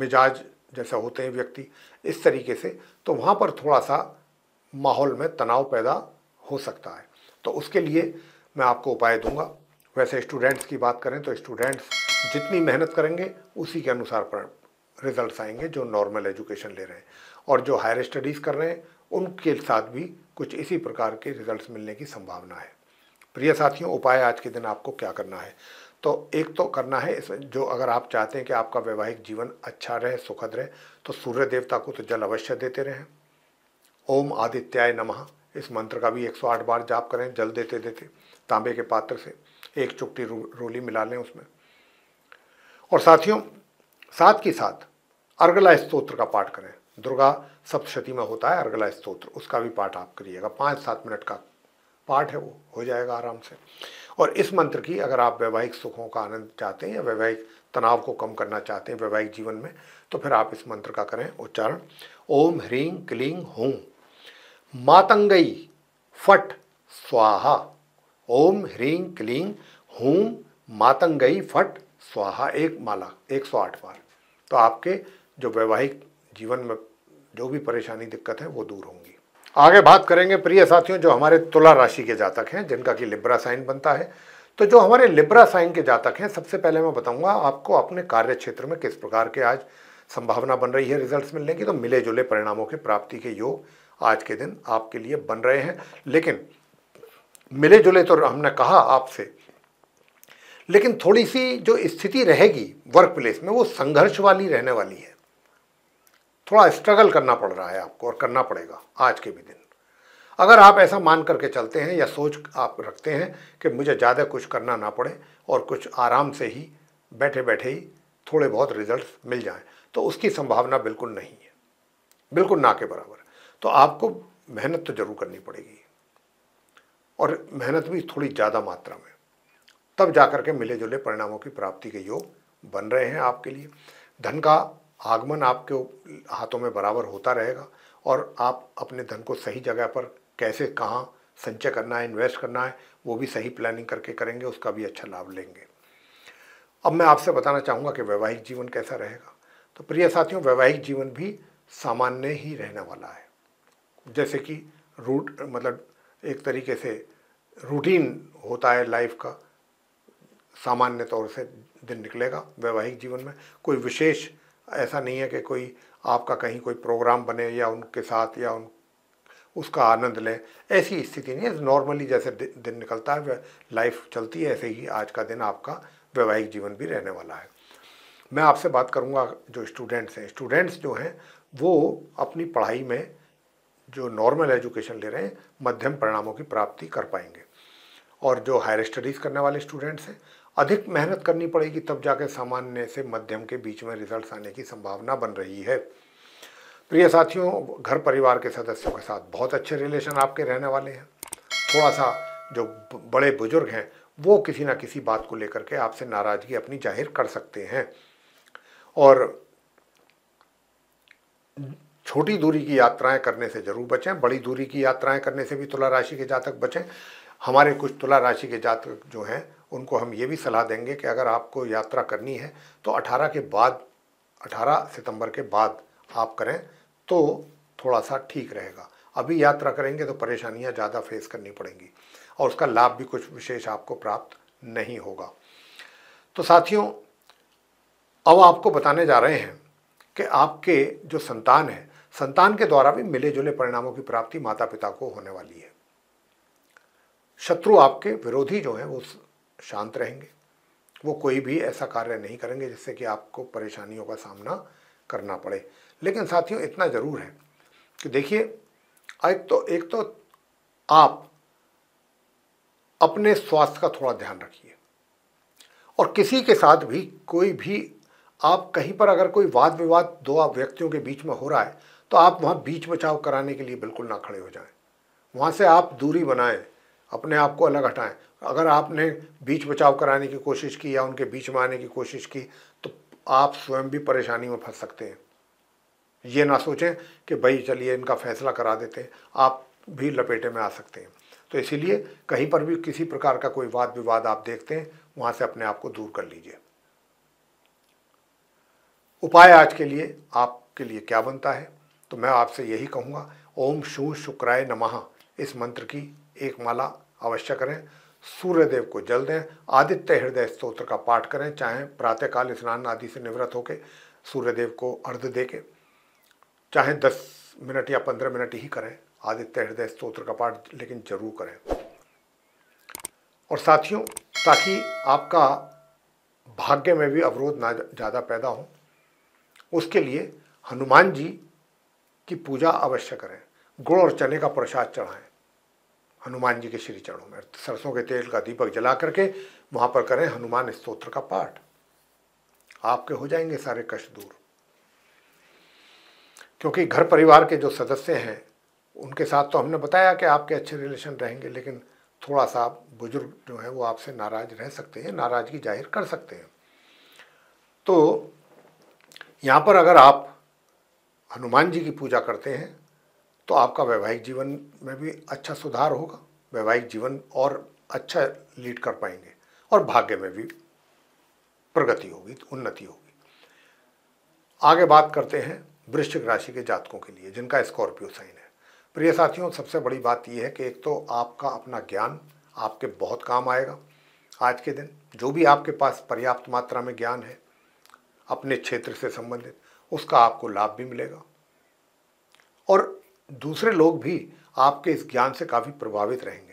Speaker 1: मिजाज जैसा होते हैं व्यक्ति इस तरीके से तो वहाँ पर थोड़ा सा माहौल में तनाव पैदा हो सकता है तो उसके लिए मैं आपको उपाय दूंगा वैसे स्टूडेंट्स की बात करें तो स्टूडेंट्स जितनी मेहनत करेंगे उसी के अनुसार पर रिजल्ट्स आएंगे जो नॉर्मल एजुकेशन ले रहे हैं और जो हायर स्टडीज़ कर रहे हैं उनके साथ भी कुछ इसी प्रकार के रिजल्ट्स मिलने की संभावना है प्रिय साथियों उपाय आज के दिन आपको क्या करना है तो एक तो करना है इसमें जो अगर आप चाहते हैं कि आपका वैवाहिक जीवन अच्छा रहे सुखद रहे तो सूर्य देवता को तो जल अवश्य देते रहें ओम आदित्याय नमः इस मंत्र का भी 108 बार जाप करें जल देते देते तांबे के पात्र से एक चुपटी रो, रोली मिला लें उसमें और साथियों साथ के साथ अर्गला स्त्रोत्र का पाठ करें दुर्गा सप्तशती में होता है अर्गला स्त्रोत्र उसका भी पाठ आप करिएगा पाँच सात मिनट का पाठ है वो हो जाएगा आराम से और इस मंत्र की अगर आप वैवाहिक सुखों का आनंद चाहते हैं या वैवाहिक तनाव को कम करना चाहते हैं वैवाहिक जीवन में तो फिर आप इस मंत्र का करें उच्चारण ओम ह्रीं क्लीं हूं मातंगई फट स्वाहा ओम ह्रीं क्लीं हूं मातंगई फट स्वाहा एक माला एक सौ आठ बार तो आपके जो वैवाहिक जीवन में जो भी परेशानी दिक्कत है वो दूर होंगी आगे बात करेंगे प्रिय साथियों जो हमारे तुला राशि के जातक हैं जिनका कि लिब्रा साइन बनता है तो जो हमारे लिब्रा साइन के जातक हैं सबसे पहले मैं बताऊंगा आपको अपने कार्य क्षेत्र में किस प्रकार के आज संभावना बन रही है रिजल्ट्स मिलने की तो मिले जुले परिणामों की प्राप्ति के योग आज के दिन आपके लिए बन रहे हैं लेकिन मिले जुले तो हमने कहा आपसे लेकिन थोड़ी सी जो स्थिति रहेगी वर्क प्लेस में वो संघर्ष वाली रहने वाली है थोड़ा स्ट्रगल करना पड़ रहा है आपको और करना पड़ेगा आज के भी दिन अगर आप ऐसा मान करके चलते हैं या सोच आप रखते हैं कि मुझे ज़्यादा कुछ करना ना पड़े और कुछ आराम से ही बैठे बैठे ही थोड़े बहुत रिजल्ट मिल जाएं तो उसकी संभावना बिल्कुल नहीं है बिल्कुल ना के बराबर तो आपको मेहनत तो ज़रूर करनी पड़ेगी और मेहनत भी थोड़ी ज़्यादा मात्रा में तब जा कर के मिले जुले परिणामों की प्राप्ति के योग बन रहे हैं आपके लिए धन का आगमन आपके हाथों में बराबर होता रहेगा और आप अपने धन को सही जगह पर कैसे कहाँ संचय करना है इन्वेस्ट करना है वो भी सही प्लानिंग करके करेंगे उसका भी अच्छा लाभ लेंगे अब मैं आपसे बताना चाहूँगा कि वैवाहिक जीवन कैसा रहेगा तो प्रिय साथियों वैवाहिक जीवन भी सामान्य ही रहने वाला है जैसे कि रूट मतलब एक तरीके से रूटीन होता है लाइफ का सामान्य तौर से दिन निकलेगा वैवाहिक जीवन में कोई विशेष ऐसा नहीं है कि कोई आपका कहीं कोई प्रोग्राम बने या उनके साथ या उन उसका आनंद लें ऐसी स्थिति नहीं है नॉर्मली जैसे दिन निकलता है लाइफ चलती है ऐसे ही आज का दिन आपका वैवाहिक जीवन भी रहने वाला है मैं आपसे बात करूंगा जो स्टूडेंट्स हैं स्टूडेंट्स जो हैं वो अपनी पढ़ाई में जो नॉर्मल एजुकेशन ले रहे हैं मध्यम परिणामों की प्राप्ति कर पाएंगे और जो हायर स्टडीज़ करने वाले स्टूडेंट्स हैं अधिक मेहनत करनी पड़ेगी तब जाके सामान्य से मध्यम के बीच में रिजल्ट आने की संभावना बन रही है प्रिय साथियों घर परिवार के सदस्यों के साथ बहुत अच्छे रिलेशन आपके रहने वाले हैं थोड़ा सा जो बड़े बुजुर्ग हैं वो किसी ना किसी बात को लेकर के आपसे नाराज़गी अपनी जाहिर कर सकते हैं और छोटी दूरी की यात्राएं करने से ज़रूर बचें बड़ी दूरी की यात्राएं करने से भी तुला राशि के जातक बचें हमारे कुछ तुला राशि के जातक जो हैं उनको हम ये भी सलाह देंगे कि अगर आपको यात्रा करनी है तो 18 के बाद 18 सितंबर के बाद आप करें तो थोड़ा सा ठीक रहेगा अभी यात्रा करेंगे तो परेशानियां ज़्यादा फेस करनी पड़ेंगी और उसका लाभ भी कुछ विशेष आपको प्राप्त नहीं होगा तो साथियों अब आपको बताने जा रहे हैं कि आपके जो संतान है संतान के द्वारा भी मिले जुले परिणामों की प्राप्ति माता पिता को होने वाली है शत्रु आपके विरोधी जो हैं वो शांत रहेंगे वो कोई भी ऐसा कार्य नहीं करेंगे जिससे कि आपको परेशानियों का सामना करना पड़े लेकिन साथियों इतना ज़रूर है कि देखिए एक तो एक तो आप अपने स्वास्थ्य का थोड़ा ध्यान रखिए और किसी के साथ भी कोई भी आप कहीं पर अगर कोई वाद विवाद दो आप व्यक्तियों के बीच में हो रहा है तो आप वहाँ बीच बचाव कराने के लिए बिल्कुल ना खड़े हो जाएं वहाँ से आप दूरी बनाएं अपने आप को अलग हटाएं अगर आपने बीच बचाव कराने की कोशिश की या उनके बीच में आने की कोशिश की तो आप स्वयं भी परेशानी में फंस सकते हैं ये ना सोचें कि भाई चलिए इनका फैसला करा देते हैं आप भी लपेटे में आ सकते हैं तो इसीलिए कहीं पर भी किसी प्रकार का कोई वाद विवाद आप देखते हैं वहाँ से अपने आप को दूर कर लीजिए उपाय आज के लिए आपके लिए क्या बनता है तो मैं आपसे यही कहूँगा ओम शू शुक्राय नमः इस मंत्र की एक माला अवश्य करें सूर्यदेव को जल दें आदित्य हृदय स्त्रोत्र का पाठ करें चाहे प्रातःकाल स्नान आदि से निवृत्त होकर सूर्यदेव को अर्ध दे के चाहे दस मिनट या पंद्रह मिनट ही करें आदित्य हृदय स्त्रोत्र का पाठ लेकिन जरूर करें और साथियों ताकि आपका भाग्य में भी अवरोध ना ज़्यादा पैदा हो उसके लिए हनुमान जी की पूजा अवश्य करें गुड़ और चने का प्रसाद चढ़ाएं हनुमान जी के श्री चरणों में सरसों के तेल का दीपक जला करके वहाँ पर करें हनुमान स्तोत्र का पाठ आपके हो जाएंगे सारे कष्ट दूर क्योंकि घर परिवार के जो सदस्य हैं उनके साथ तो हमने बताया कि आपके अच्छे रिलेशन रहेंगे लेकिन थोड़ा सा बुजुर्ग जो है वो आपसे नाराज रह सकते हैं नाराज़गी जाहिर कर सकते हैं तो यहाँ पर अगर आप हनुमान जी की पूजा करते हैं तो आपका वैवाहिक जीवन में भी अच्छा सुधार होगा वैवाहिक जीवन और अच्छा लीड कर पाएंगे और भाग्य में भी प्रगति होगी उन्नति होगी आगे बात करते हैं वृश्चिक राशि के जातकों के लिए जिनका स्कॉर्पियो साइन है प्रिय साथियों सबसे बड़ी बात यह है कि एक तो आपका अपना ज्ञान आपके बहुत काम आएगा आज के दिन जो भी आपके पास पर्याप्त मात्रा में ज्ञान है अपने क्षेत्र से संबंधित उसका आपको लाभ भी मिलेगा और दूसरे लोग भी आपके इस ज्ञान से काफ़ी प्रभावित रहेंगे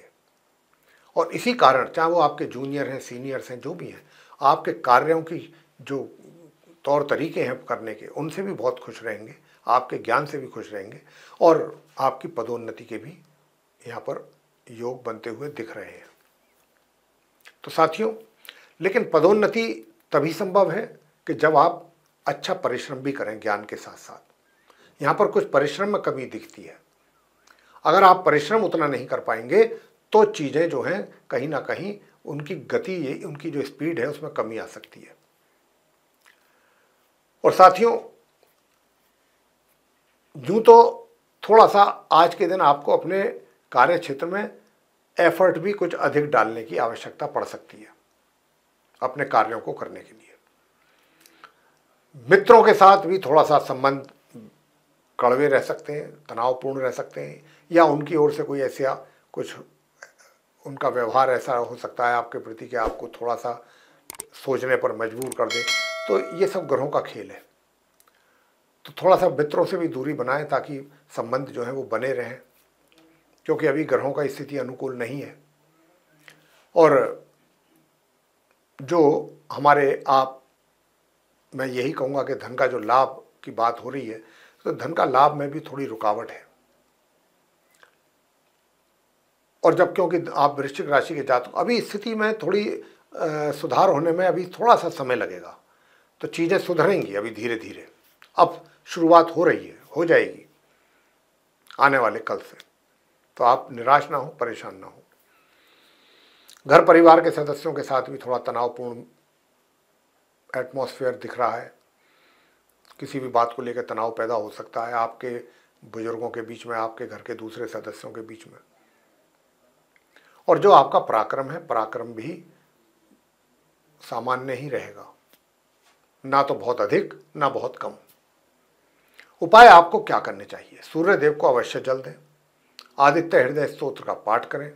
Speaker 1: और इसी कारण चाहे वो आपके जूनियर हैं सीनियर्स हैं जो भी हैं आपके कार्यों की जो तौर तरीके हैं करने के उनसे भी बहुत खुश रहेंगे आपके ज्ञान से भी खुश रहेंगे और आपकी पदोन्नति के भी यहाँ पर योग बनते हुए दिख रहे हैं तो साथियों लेकिन पदोन्नति तभी संभव है कि जब आप अच्छा परिश्रम भी करें ज्ञान के साथ साथ यहाँ पर कुछ परिश्रम में कमी दिखती है अगर आप परिश्रम उतना नहीं कर पाएंगे तो चीज़ें जो हैं कहीं ना कहीं उनकी गति ये उनकी जो स्पीड है उसमें कमी आ सकती है और साथियों यूँ तो थोड़ा सा आज के दिन आपको अपने कार्य क्षेत्र में एफर्ट भी कुछ अधिक डालने की आवश्यकता पड़ सकती है अपने कार्यों को करने के लिए मित्रों के साथ भी थोड़ा सा संबंध कड़वे रह सकते हैं तनावपूर्ण रह सकते हैं या उनकी ओर से कोई ऐसा कुछ उनका व्यवहार ऐसा हो सकता है आपके प्रति कि आपको थोड़ा सा सोचने पर मजबूर कर दे तो ये सब ग्रहों का खेल है तो थोड़ा सा मित्रों से भी दूरी बनाएं ताकि संबंध जो है वो बने रहें क्योंकि अभी ग्रहों का स्थिति अनुकूल नहीं है और जो हमारे आप मैं यही कहूँगा कि धन का जो लाभ की बात हो रही है तो धन का लाभ में भी थोड़ी रुकावट है और जब क्योंकि आप वृश्चिक राशि के जातक अभी स्थिति में थोड़ी आ, सुधार होने में अभी थोड़ा सा समय लगेगा तो चीज़ें सुधरेंगी अभी धीरे धीरे अब शुरुआत हो रही है हो जाएगी आने वाले कल से तो आप निराश ना हो परेशान ना हो घर परिवार के सदस्यों के साथ भी थोड़ा तनावपूर्ण एटमॉस्फेयर दिख रहा है किसी भी बात को लेकर तनाव पैदा हो सकता है आपके बुजुर्गों के बीच में आपके घर के दूसरे सदस्यों के बीच में और जो आपका पराक्रम है पराक्रम भी सामान्य ही रहेगा ना तो बहुत अधिक ना बहुत कम उपाय आपको क्या करने चाहिए सूर्य देव को अवश्य जल दें आदित्य हृदय स्त्रोत्र का पाठ करें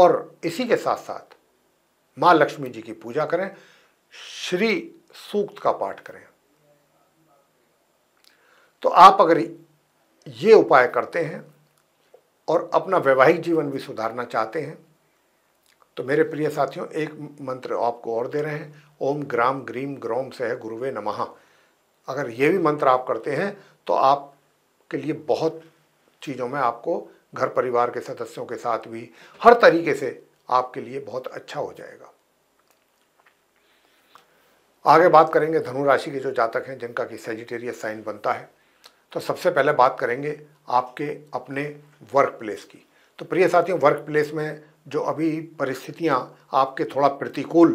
Speaker 1: और इसी के साथ साथ माँ लक्ष्मी जी की पूजा करें श्री सूक्त का पाठ करें तो आप अगर ये उपाय करते हैं और अपना वैवाहिक जीवन भी सुधारना चाहते हैं तो मेरे प्रिय साथियों एक मंत्र आपको और दे रहे हैं ओम ग्राम ग्रीम ग्रोम सह गुरुवे नमः अगर ये भी मंत्र आप करते हैं तो आप के लिए बहुत चीज़ों में आपको घर परिवार के सदस्यों के साथ भी हर तरीके से आपके लिए बहुत अच्छा हो जाएगा आगे बात करेंगे धनु राशि के जो जातक हैं जिनका कि सेजिटेरियस साइन बनता है तो सबसे पहले बात करेंगे आपके अपने वर्क प्लेस की तो प्रिय साथियों वर्क प्लेस में जो अभी परिस्थितियाँ आपके थोड़ा प्रतिकूल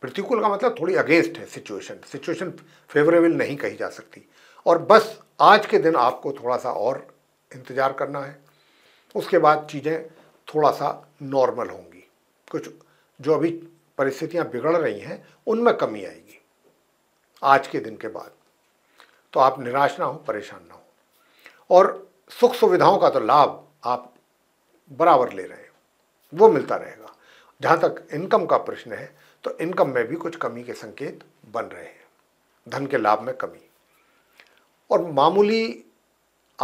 Speaker 1: प्रतिकूल का मतलब थोड़ी अगेंस्ट है सिचुएशन सिचुएशन फेवरेबल नहीं कही जा सकती और बस आज के दिन आपको थोड़ा सा और इंतज़ार करना है उसके बाद चीज़ें थोड़ा सा नॉर्मल होंगी कुछ जो अभी परिस्थितियाँ बिगड़ रही हैं उनमें कमी आएगी आज के दिन के बाद तो आप निराश ना हो परेशान ना हो और सुख सुविधाओं का तो लाभ आप बराबर ले रहे हैं वो मिलता रहेगा जहाँ तक इनकम का प्रश्न है तो इनकम में भी कुछ कमी के संकेत बन रहे हैं धन के लाभ में कमी और मामूली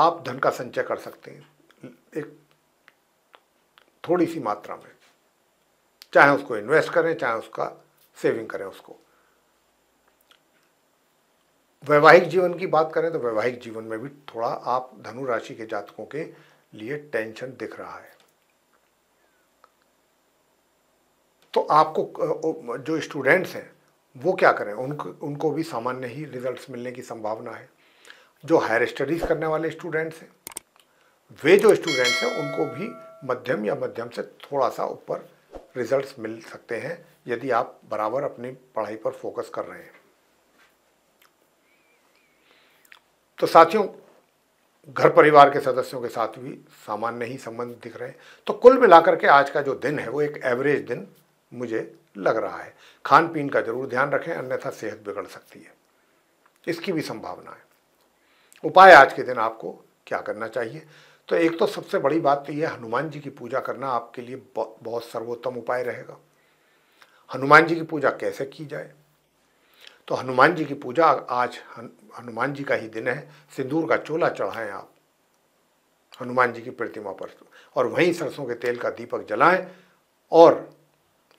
Speaker 1: आप धन का संचय कर सकते हैं एक थोड़ी सी मात्रा में चाहे उसको इन्वेस्ट करें चाहे उसका सेविंग करें उसको वैवाहिक जीवन की बात करें तो वैवाहिक जीवन में भी थोड़ा आप धनु राशि के जातकों के लिए टेंशन दिख रहा है तो आपको जो स्टूडेंट्स हैं वो क्या करें उनको उनको भी सामान्य ही रिजल्ट्स मिलने की संभावना है जो हायर स्टडीज़ करने वाले स्टूडेंट्स हैं वे जो स्टूडेंट्स हैं उनको भी मध्यम या मध्यम से थोड़ा सा ऊपर रिजल्ट्स मिल सकते हैं यदि आप बराबर अपनी पढ़ाई पर फोकस कर रहे हैं तो साथियों घर परिवार के सदस्यों के साथ भी सामान्य ही संबंध दिख रहे हैं तो कुल मिलाकर के आज का जो दिन है वो एक एवरेज दिन मुझे लग रहा है खान पीन का जरूर ध्यान रखें अन्यथा सेहत बिगड़ सकती है इसकी भी संभावना है उपाय आज के दिन आपको क्या करना चाहिए तो एक तो सबसे बड़ी बात तो यह हनुमान जी की पूजा करना आपके लिए बहुत सर्वोत्तम उपाय रहेगा हनुमान जी की पूजा कैसे की जाए तो हनुमान जी की पूजा आज हनुमान जी का ही दिन है सिंदूर का चोला चढ़ाएं आप हनुमान जी की प्रतिमा पर और वहीं सरसों के तेल का दीपक जलाएं और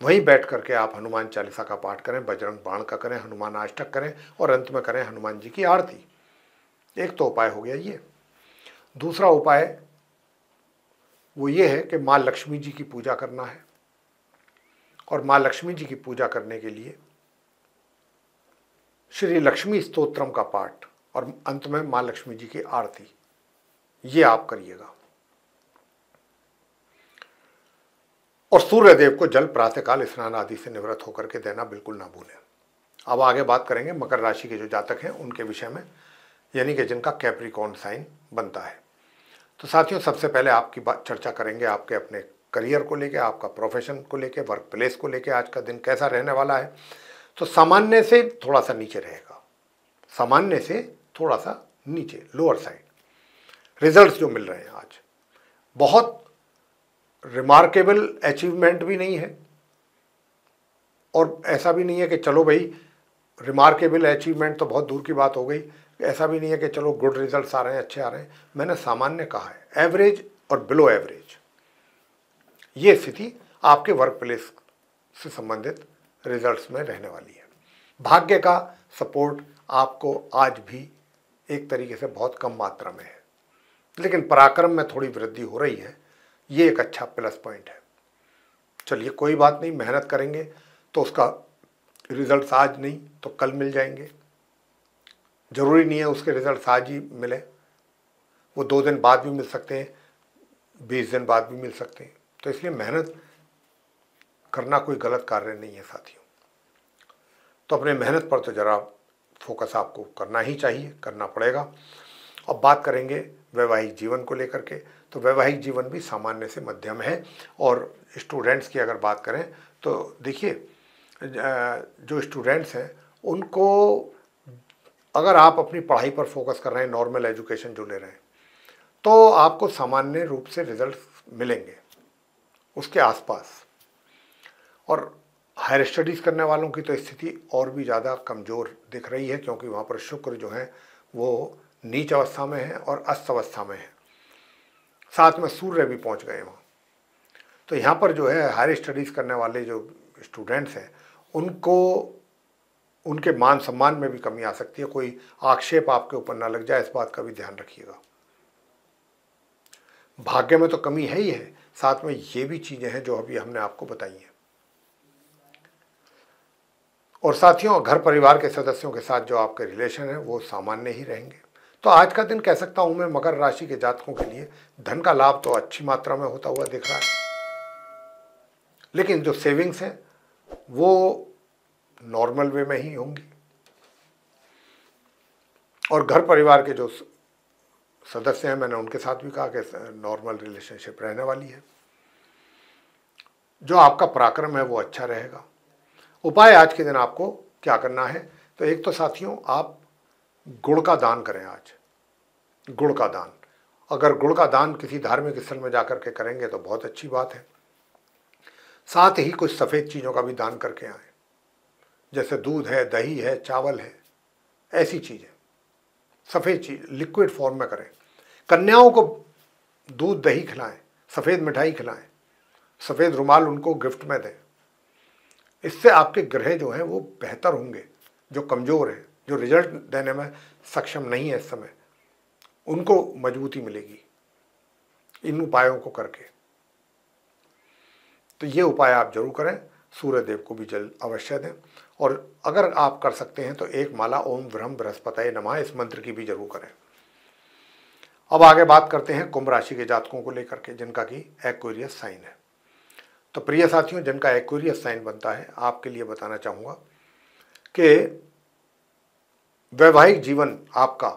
Speaker 1: वहीं बैठ करके आप हनुमान चालीसा का पाठ करें बजरंग बाण का करें हनुमान अष्टक करें और अंत में करें हनुमान जी की आरती एक तो उपाय हो गया ये दूसरा उपाय वो ये है कि माँ लक्ष्मी जी की पूजा करना है और माँ लक्ष्मी जी की पूजा करने के लिए श्री लक्ष्मी स्तोत्रम का पाठ और अंत में माँ लक्ष्मी जी की आरती ये आप करिएगा और सूर्यदेव को जल प्रातःकाल स्नान आदि से निवृत्त होकर के देना बिल्कुल ना भूलें अब आगे बात करेंगे मकर राशि के जो जातक हैं उनके विषय में यानी कि जिनका कैप्रिकॉन साइन बनता है तो साथियों सबसे पहले आपकी बात चर्चा करेंगे आपके अपने करियर को लेके आपका प्रोफेशन को लेके वर्क प्लेस को लेके आज का दिन कैसा रहने वाला है तो सामान्य से थोड़ा सा नीचे रहेगा सामान्य से थोड़ा सा नीचे लोअर साइड रिजल्ट्स जो मिल रहे हैं आज बहुत रिमार्केबल अचीवमेंट भी नहीं है और ऐसा भी नहीं है कि चलो भाई रिमार्केबल अचीवमेंट तो बहुत दूर की बात हो गई ऐसा भी नहीं है कि चलो गुड रिजल्ट्स आ रहे हैं अच्छे आ रहे हैं मैंने सामान्य कहा है एवरेज और बिलो एवरेज ये स्थिति आपके वर्क प्लेस से संबंधित रिजल्ट्स में रहने वाली है भाग्य का सपोर्ट आपको आज भी एक तरीके से बहुत कम मात्रा में है लेकिन पराक्रम में थोड़ी वृद्धि हो रही है ये एक अच्छा प्लस पॉइंट है चलिए कोई बात नहीं मेहनत करेंगे तो उसका रिजल्ट्स आज नहीं तो कल मिल जाएंगे ज़रूरी नहीं है उसके रिजल्ट आज ही मिले वो दो दिन बाद भी मिल सकते हैं बीस दिन बाद भी मिल सकते हैं तो इसलिए मेहनत करना कोई गलत कार्य नहीं है साथियों तो अपने मेहनत पर तो ज़रा फोकस आपको करना ही चाहिए करना पड़ेगा अब बात करेंगे वैवाहिक जीवन को लेकर के तो वैवाहिक जीवन भी सामान्य से मध्यम है और स्टूडेंट्स की अगर बात करें तो देखिए जो स्टूडेंट्स हैं उनको अगर आप अपनी पढ़ाई पर फोकस कर रहे हैं नॉर्मल एजुकेशन जो ले रहे हैं तो आपको सामान्य रूप से रिजल्ट्स मिलेंगे उसके आसपास और हायर स्टडीज़ करने वालों की तो स्थिति और भी ज़्यादा कमज़ोर दिख रही है क्योंकि वहाँ पर शुक्र जो है वो नीच अवस्था में है और अस्त अवस्था में है साथ में सूर्य भी पहुँच गए वहाँ तो यहाँ पर जो है हायर स्टडीज़ करने वाले जो स्टूडेंट्स हैं उनको उनके मान सम्मान में भी कमी आ सकती है कोई आक्षेप आपके ऊपर ना लग जाए इस बात का भी ध्यान रखिएगा भाग्य में तो कमी है ही है साथ में ये भी चीज़ें हैं जो अभी हमने आपको बताई हैं और साथियों घर परिवार के सदस्यों के साथ जो आपके रिलेशन है वो सामान्य ही रहेंगे तो आज का दिन कह सकता हूँ मैं मकर राशि के जातकों के लिए धन का लाभ तो अच्छी मात्रा में होता हुआ दिख रहा है लेकिन जो सेविंग्स हैं वो नॉर्मल वे में ही होंगी और घर परिवार के जो सदस्य हैं मैंने उनके साथ भी कहा कि नॉर्मल रिलेशनशिप रहने वाली है जो आपका पराक्रम है वो अच्छा रहेगा उपाय आज के दिन आपको क्या करना है तो एक तो साथियों आप गुड़ का दान करें आज गुड़ का दान अगर गुड़ का दान किसी धार्मिक स्थल में जाकर के करेंगे तो बहुत अच्छी बात है साथ ही कुछ सफ़ेद चीज़ों का भी दान करके आए जैसे दूध है दही है चावल है ऐसी चीज़ें सफ़ेद चीज लिक्विड फॉर्म में करें कन्याओं को दूध दही खिलाएं सफ़ेद मिठाई खिलाएं सफ़ेद रुमाल उनको गिफ्ट में दें इससे आपके ग्रह जो हैं वो बेहतर होंगे जो कमज़ोर हैं जो रिजल्ट देने में सक्षम नहीं है इस समय उनको मजबूती मिलेगी इन उपायों को करके तो ये उपाय आप जरूर करें सूर्य देव को भी जल अवश्य दें और अगर आप कर सकते हैं तो एक माला ओम ब्रह्म बृहस्पति नमः इस मंत्र की भी जरूर करें अब आगे बात करते हैं कुंभ राशि के जातकों को लेकर के जिनका कि एक्वेरियस साइन है तो प्रिय साथियों जिनका एक्वेरियस साइन बनता है आपके लिए बताना चाहूँगा कि वैवाहिक जीवन आपका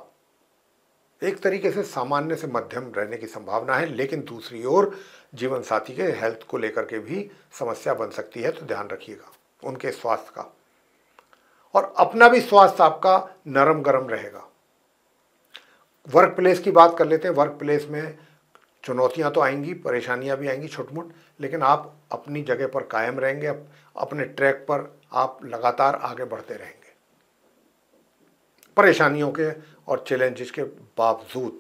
Speaker 1: एक तरीके से सामान्य से मध्यम रहने की संभावना है लेकिन दूसरी ओर जीवन साथी के हेल्थ को लेकर के भी समस्या बन सकती है तो ध्यान रखिएगा उनके स्वास्थ्य का और अपना भी स्वास्थ्य आपका नरम गरम रहेगा वर्क प्लेस की बात कर लेते हैं वर्क प्लेस में चुनौतियां तो आएंगी परेशानियां भी आएंगी मोट लेकिन आप अपनी जगह पर कायम रहेंगे अपने ट्रैक पर आप लगातार आगे बढ़ते रहेंगे परेशानियों के और चैलेंजेस के बावजूद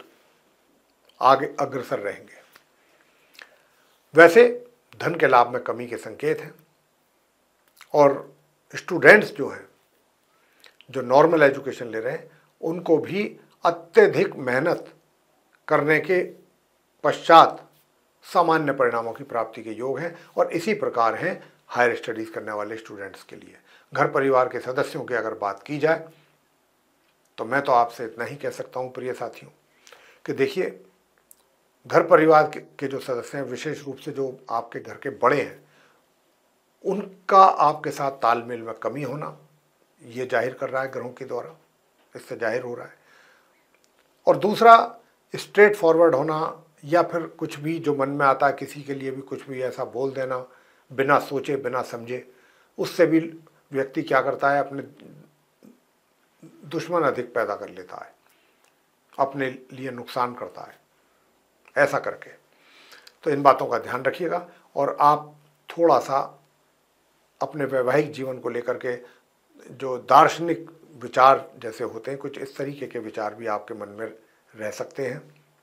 Speaker 1: आगे अग्रसर रहेंगे वैसे धन के लाभ में कमी के संकेत हैं और स्टूडेंट्स जो हैं जो नॉर्मल एजुकेशन ले रहे हैं उनको भी अत्यधिक मेहनत करने के पश्चात सामान्य परिणामों की प्राप्ति के योग हैं और इसी प्रकार हैं हायर स्टडीज़ करने वाले स्टूडेंट्स के लिए घर परिवार के सदस्यों की अगर बात की जाए तो मैं तो आपसे इतना ही कह सकता हूँ प्रिय साथियों कि देखिए घर परिवार के जो सदस्य हैं विशेष रूप से जो आपके घर के बड़े हैं उनका आपके साथ तालमेल में कमी होना ये जाहिर कर रहा है ग्रहों के द्वारा इससे जाहिर हो रहा है और दूसरा स्ट्रेट फॉरवर्ड होना या फिर कुछ भी जो मन में आता है किसी के लिए भी कुछ भी ऐसा बोल देना बिना सोचे बिना समझे उससे भी व्यक्ति क्या करता है अपने दुश्मन अधिक पैदा कर लेता है अपने लिए नुकसान करता है ऐसा करके तो इन बातों का ध्यान रखिएगा और आप थोड़ा सा अपने वैवाहिक जीवन को लेकर के जो दार्शनिक विचार जैसे होते हैं कुछ इस तरीके के विचार भी आपके मन में रह सकते हैं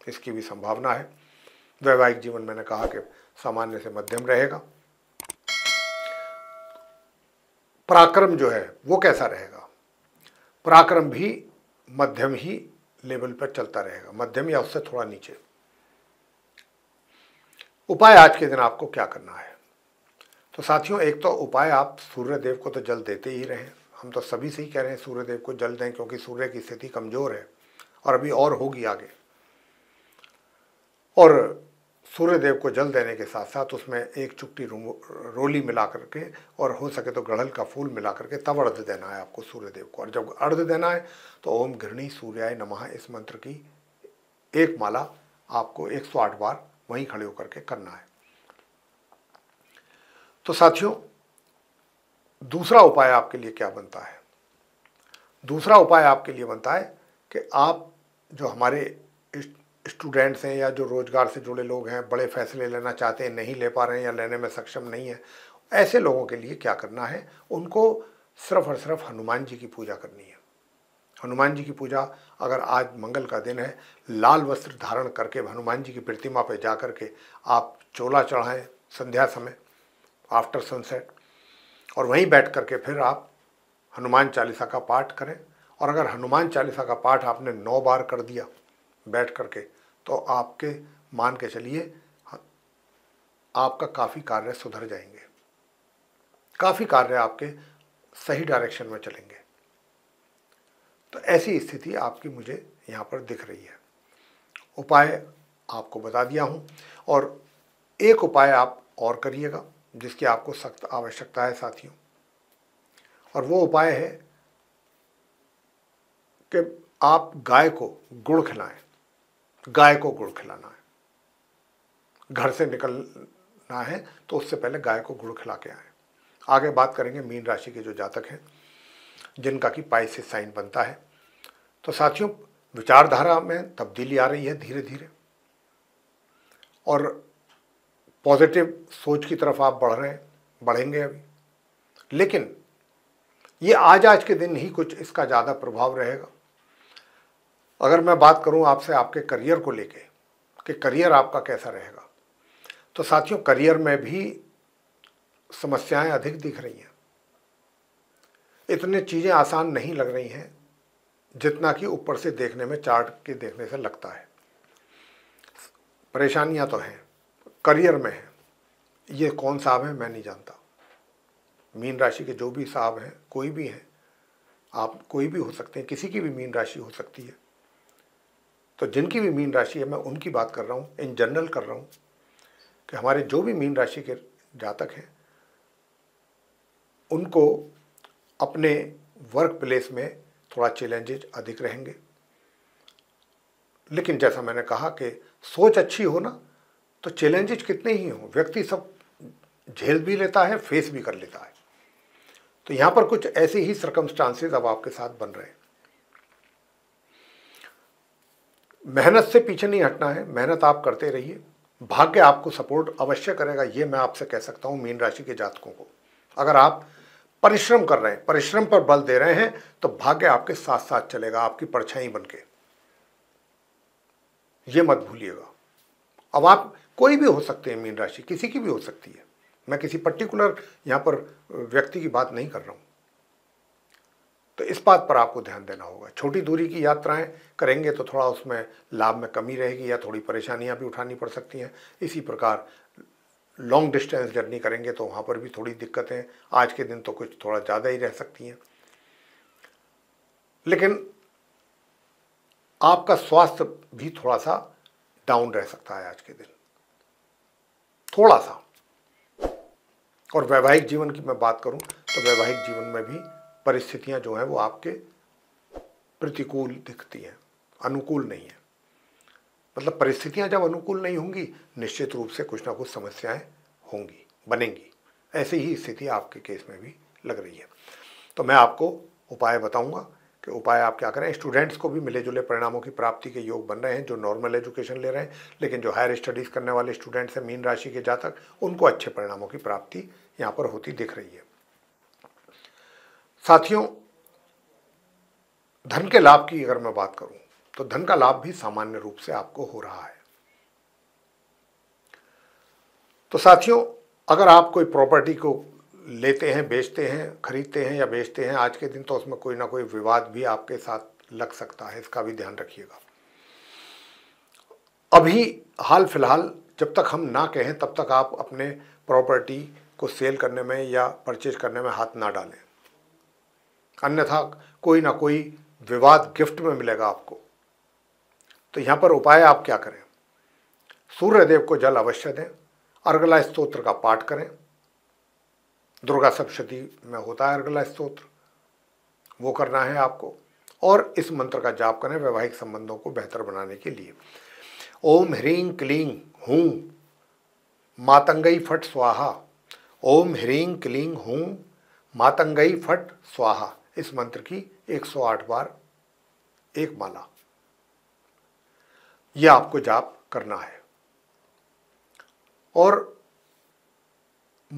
Speaker 1: इसकी भी संभावना है वैवाहिक जीवन मैंने कहा कि सामान्य से मध्यम रहेगा पराक्रम जो है वो कैसा रहेगा पराक्रम भी मध्यम ही लेवल पर चलता रहेगा मध्यम या उससे थोड़ा नीचे उपाय आज के दिन आपको क्या करना है तो साथियों एक तो उपाय आप सूर्यदेव को तो जल देते ही रहें हम तो सभी से ही कह रहे हैं सूर्यदेव को जल दें क्योंकि सूर्य की स्थिति कमज़ोर है और अभी और होगी आगे और सूर्यदेव को जल देने के साथ साथ उसमें एक चुटकी रोली मिला करके और हो सके तो गढ़ल का फूल मिला करके तब अर्ध देना है आपको सूर्यदेव को और जब अर्ध देना है तो ओम घृणी सूर्याय नमः इस मंत्र की एक माला आपको एक सौ आठ बार वहीं खड़े होकर के करना है तो साथियों दूसरा उपाय आपके लिए क्या बनता है दूसरा उपाय आपके लिए बनता है कि आप जो हमारे स्टूडेंट्स हैं या जो रोज़गार से जुड़े लोग हैं बड़े फैसले लेना चाहते हैं नहीं ले पा रहे हैं या लेने में सक्षम नहीं है ऐसे लोगों के लिए क्या करना है उनको सिर्फ और सिर्फ हनुमान जी की पूजा करनी है हनुमान जी की पूजा अगर आज मंगल का दिन है लाल वस्त्र धारण करके हनुमान जी की प्रतिमा पर जा के आप चोला चढ़ाएँ संध्या समय आफ्टर सनसेट और वहीं बैठ कर के फिर आप हनुमान चालीसा का पाठ करें और अगर हनुमान चालीसा का पाठ आपने नौ बार कर दिया बैठ कर के तो आपके मान के चलिए आपका काफ़ी कार्य सुधर जाएंगे काफ़ी कार्य आपके सही डायरेक्शन में चलेंगे तो ऐसी स्थिति आपकी मुझे यहाँ पर दिख रही है उपाय आपको बता दिया हूँ और एक उपाय आप और करिएगा जिसकी आपको सख्त आवश्यकता है साथियों और वो उपाय है कि आप गाय को गुड़ खिलाएं गाय को गुड़ खिलाना है घर से निकलना है तो उससे पहले गाय को गुड़ खिला के आए आगे बात करेंगे मीन राशि के जो जातक हैं जिनका कि पाई से साइन बनता है तो साथियों विचारधारा में तब्दीली आ रही है धीरे धीरे और पॉजिटिव सोच की तरफ आप बढ़ रहे हैं बढ़ेंगे अभी लेकिन ये आज आज के दिन ही कुछ इसका ज़्यादा प्रभाव रहेगा अगर मैं बात करूं आपसे आपके करियर को लेके कि करियर आपका कैसा रहेगा तो साथियों करियर में भी समस्याएं अधिक दिख रही हैं इतने चीज़ें आसान नहीं लग रही हैं जितना कि ऊपर से देखने में चार्ट के देखने से लगता है परेशानियां तो हैं करियर में हैं ये कौन साहब हैं मैं नहीं जानता मीन राशि के जो भी साहब हैं कोई भी हैं आप कोई भी हो सकते हैं किसी की भी मीन राशि हो सकती है तो जिनकी भी मीन राशि है मैं उनकी बात कर रहा हूँ इन जनरल कर रहा हूँ कि हमारे जो भी मीन राशि के जातक हैं उनको अपने वर्क प्लेस में थोड़ा चैलेंजेज अधिक रहेंगे लेकिन जैसा मैंने कहा कि सोच अच्छी हो ना तो चैलेंजेज कितने ही हों व्यक्ति सब झेल भी लेता है फेस भी कर लेता है तो यहाँ पर कुछ ऐसे ही सर्कमस्टांसेस अब आपके साथ बन रहे हैं मेहनत से पीछे नहीं हटना है मेहनत आप करते रहिए भाग्य आपको सपोर्ट अवश्य करेगा ये मैं आपसे कह सकता हूँ मीन राशि के जातकों को अगर आप परिश्रम कर रहे हैं परिश्रम पर बल दे रहे हैं तो भाग्य आपके साथ साथ चलेगा आपकी परछाई बन के ये मत भूलिएगा अब आप कोई भी हो सकते हैं मीन राशि किसी की भी हो सकती है मैं किसी पर्टिकुलर यहाँ पर व्यक्ति की बात नहीं कर रहा हूँ तो इस बात पर आपको ध्यान देना होगा छोटी दूरी की यात्राएं करेंगे तो थोड़ा उसमें लाभ में कमी रहेगी या थोड़ी परेशानियां भी उठानी पड़ सकती हैं इसी प्रकार लॉन्ग डिस्टेंस जर्नी करेंगे तो वहाँ पर भी थोड़ी दिक्कतें आज के दिन तो कुछ थोड़ा ज़्यादा ही रह सकती हैं लेकिन आपका स्वास्थ्य भी थोड़ा सा डाउन रह सकता है आज के दिन थोड़ा सा और वैवाहिक जीवन की मैं बात करूं तो वैवाहिक जीवन में भी परिस्थितियां जो हैं वो आपके प्रतिकूल दिखती हैं अनुकूल नहीं है मतलब परिस्थितियां जब अनुकूल नहीं होंगी निश्चित रूप से कुछ ना कुछ समस्याएं होंगी बनेंगी ऐसी ही स्थिति आपके केस में भी लग रही है तो मैं आपको उपाय बताऊंगा कि उपाय आप क्या करें स्टूडेंट्स को भी मिले जुले परिणामों की प्राप्ति के योग बन रहे हैं जो नॉर्मल एजुकेशन ले रहे हैं लेकिन जो हायर स्टडीज़ करने वाले स्टूडेंट्स हैं मीन राशि के जातक उनको अच्छे परिणामों की प्राप्ति यहाँ पर होती दिख रही है साथियों धन के लाभ की अगर मैं बात करूं तो धन का लाभ भी सामान्य रूप से आपको हो रहा है तो साथियों अगर आप कोई प्रॉपर्टी को लेते हैं बेचते हैं खरीदते हैं या बेचते हैं आज के दिन तो उसमें कोई ना कोई विवाद भी आपके साथ लग सकता है इसका भी ध्यान रखिएगा अभी हाल फिलहाल जब तक हम ना कहें तब तक आप अपने प्रॉपर्टी को सेल करने में या परचेज करने में हाथ ना डालें अन्यथा कोई ना कोई विवाद गिफ्ट में मिलेगा आपको तो यहाँ पर उपाय आप क्या करें सूर्य देव को जल अवश्य दें अर्गला स्त्रोत्र का पाठ करें दुर्गा सप्तशती में होता है अर्गला स्त्रोत्र वो करना है आपको और इस मंत्र का जाप करें वैवाहिक संबंधों को बेहतर बनाने के लिए ओम ह्रीं क्लीं हूँ मातंगई फट स्वाहा ओम ह्रीं क्लीं हूँ मातंगई फट स्वाहा इस मंत्र की 108 बार एक माला यह आपको जाप करना है और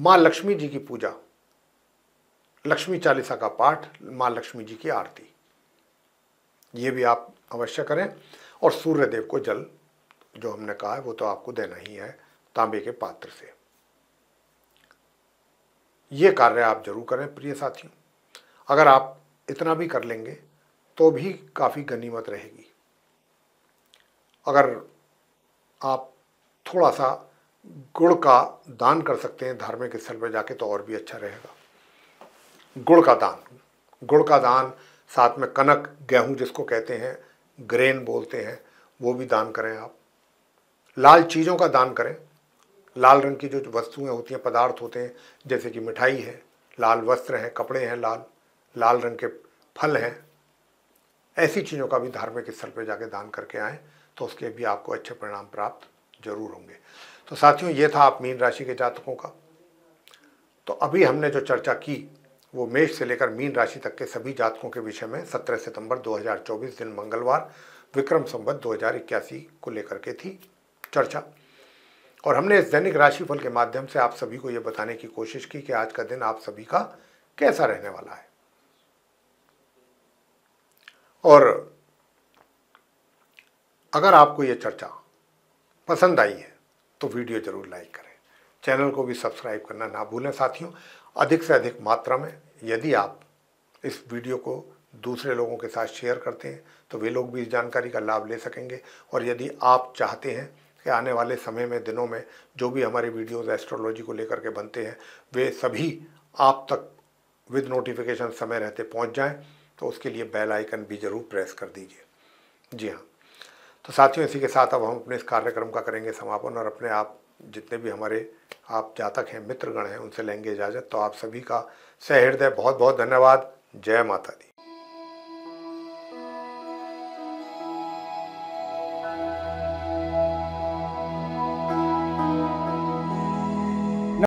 Speaker 1: मां लक्ष्मी जी की पूजा लक्ष्मी चालीसा का पाठ मां लक्ष्मी जी की आरती ये भी आप अवश्य करें और सूर्य देव को जल जो हमने कहा है वो तो आपको देना ही है तांबे के पात्र से ये कार्य आप जरूर करें प्रिय साथियों अगर आप इतना भी कर लेंगे तो भी काफ़ी गनीमत रहेगी अगर आप थोड़ा सा गुड़ का दान कर सकते हैं धार्मिक स्थल पर जाके तो और भी अच्छा रहेगा गुड़ का दान गुड़ का दान साथ में कनक गेहूं जिसको कहते हैं ग्रेन बोलते हैं वो भी दान करें आप लाल चीज़ों का दान करें लाल रंग की जो वस्तुएं होती हैं पदार्थ होते हैं जैसे कि मिठाई है लाल वस्त्र हैं कपड़े हैं लाल लाल रंग के फल हैं ऐसी चीज़ों का भी धार्मिक स्थल पर जाके दान करके आएँ तो उसके भी आपको अच्छे परिणाम प्राप्त जरूर होंगे तो साथियों ये था आप मीन राशि के जातकों का तो अभी हमने जो चर्चा की वो मेष से लेकर मीन राशि तक के सभी जातकों के विषय में 17 सितंबर 2024 दिन मंगलवार विक्रम संवत दो को लेकर के थी चर्चा और हमने इस दैनिक राशिफल के माध्यम से आप सभी को ये बताने की कोशिश की कि आज का दिन आप सभी का कैसा रहने वाला है और अगर आपको ये चर्चा पसंद आई है तो वीडियो ज़रूर लाइक करें चैनल को भी सब्सक्राइब करना ना भूलें साथियों अधिक से अधिक मात्रा में यदि आप इस वीडियो को दूसरे लोगों के साथ शेयर करते हैं तो वे लोग भी इस जानकारी का लाभ ले सकेंगे और यदि आप चाहते हैं कि आने वाले समय में दिनों में जो भी हमारे वीडियोज एस्ट्रोलॉजी को लेकर के बनते हैं वे सभी आप तक विद नोटिफिकेशन समय रहते पहुंच जाएं तो उसके लिए बेल आइकन भी ज़रूर प्रेस कर दीजिए जी हाँ तो साथियों इसी के साथ अब हम अपने इस कार्यक्रम का करेंगे समापन और अपने आप जितने भी हमारे आप जातक हैं मित्रगण हैं उनसे लेंगे इजाज़त तो आप सभी का सहृदय बहुत बहुत धन्यवाद जय माता दी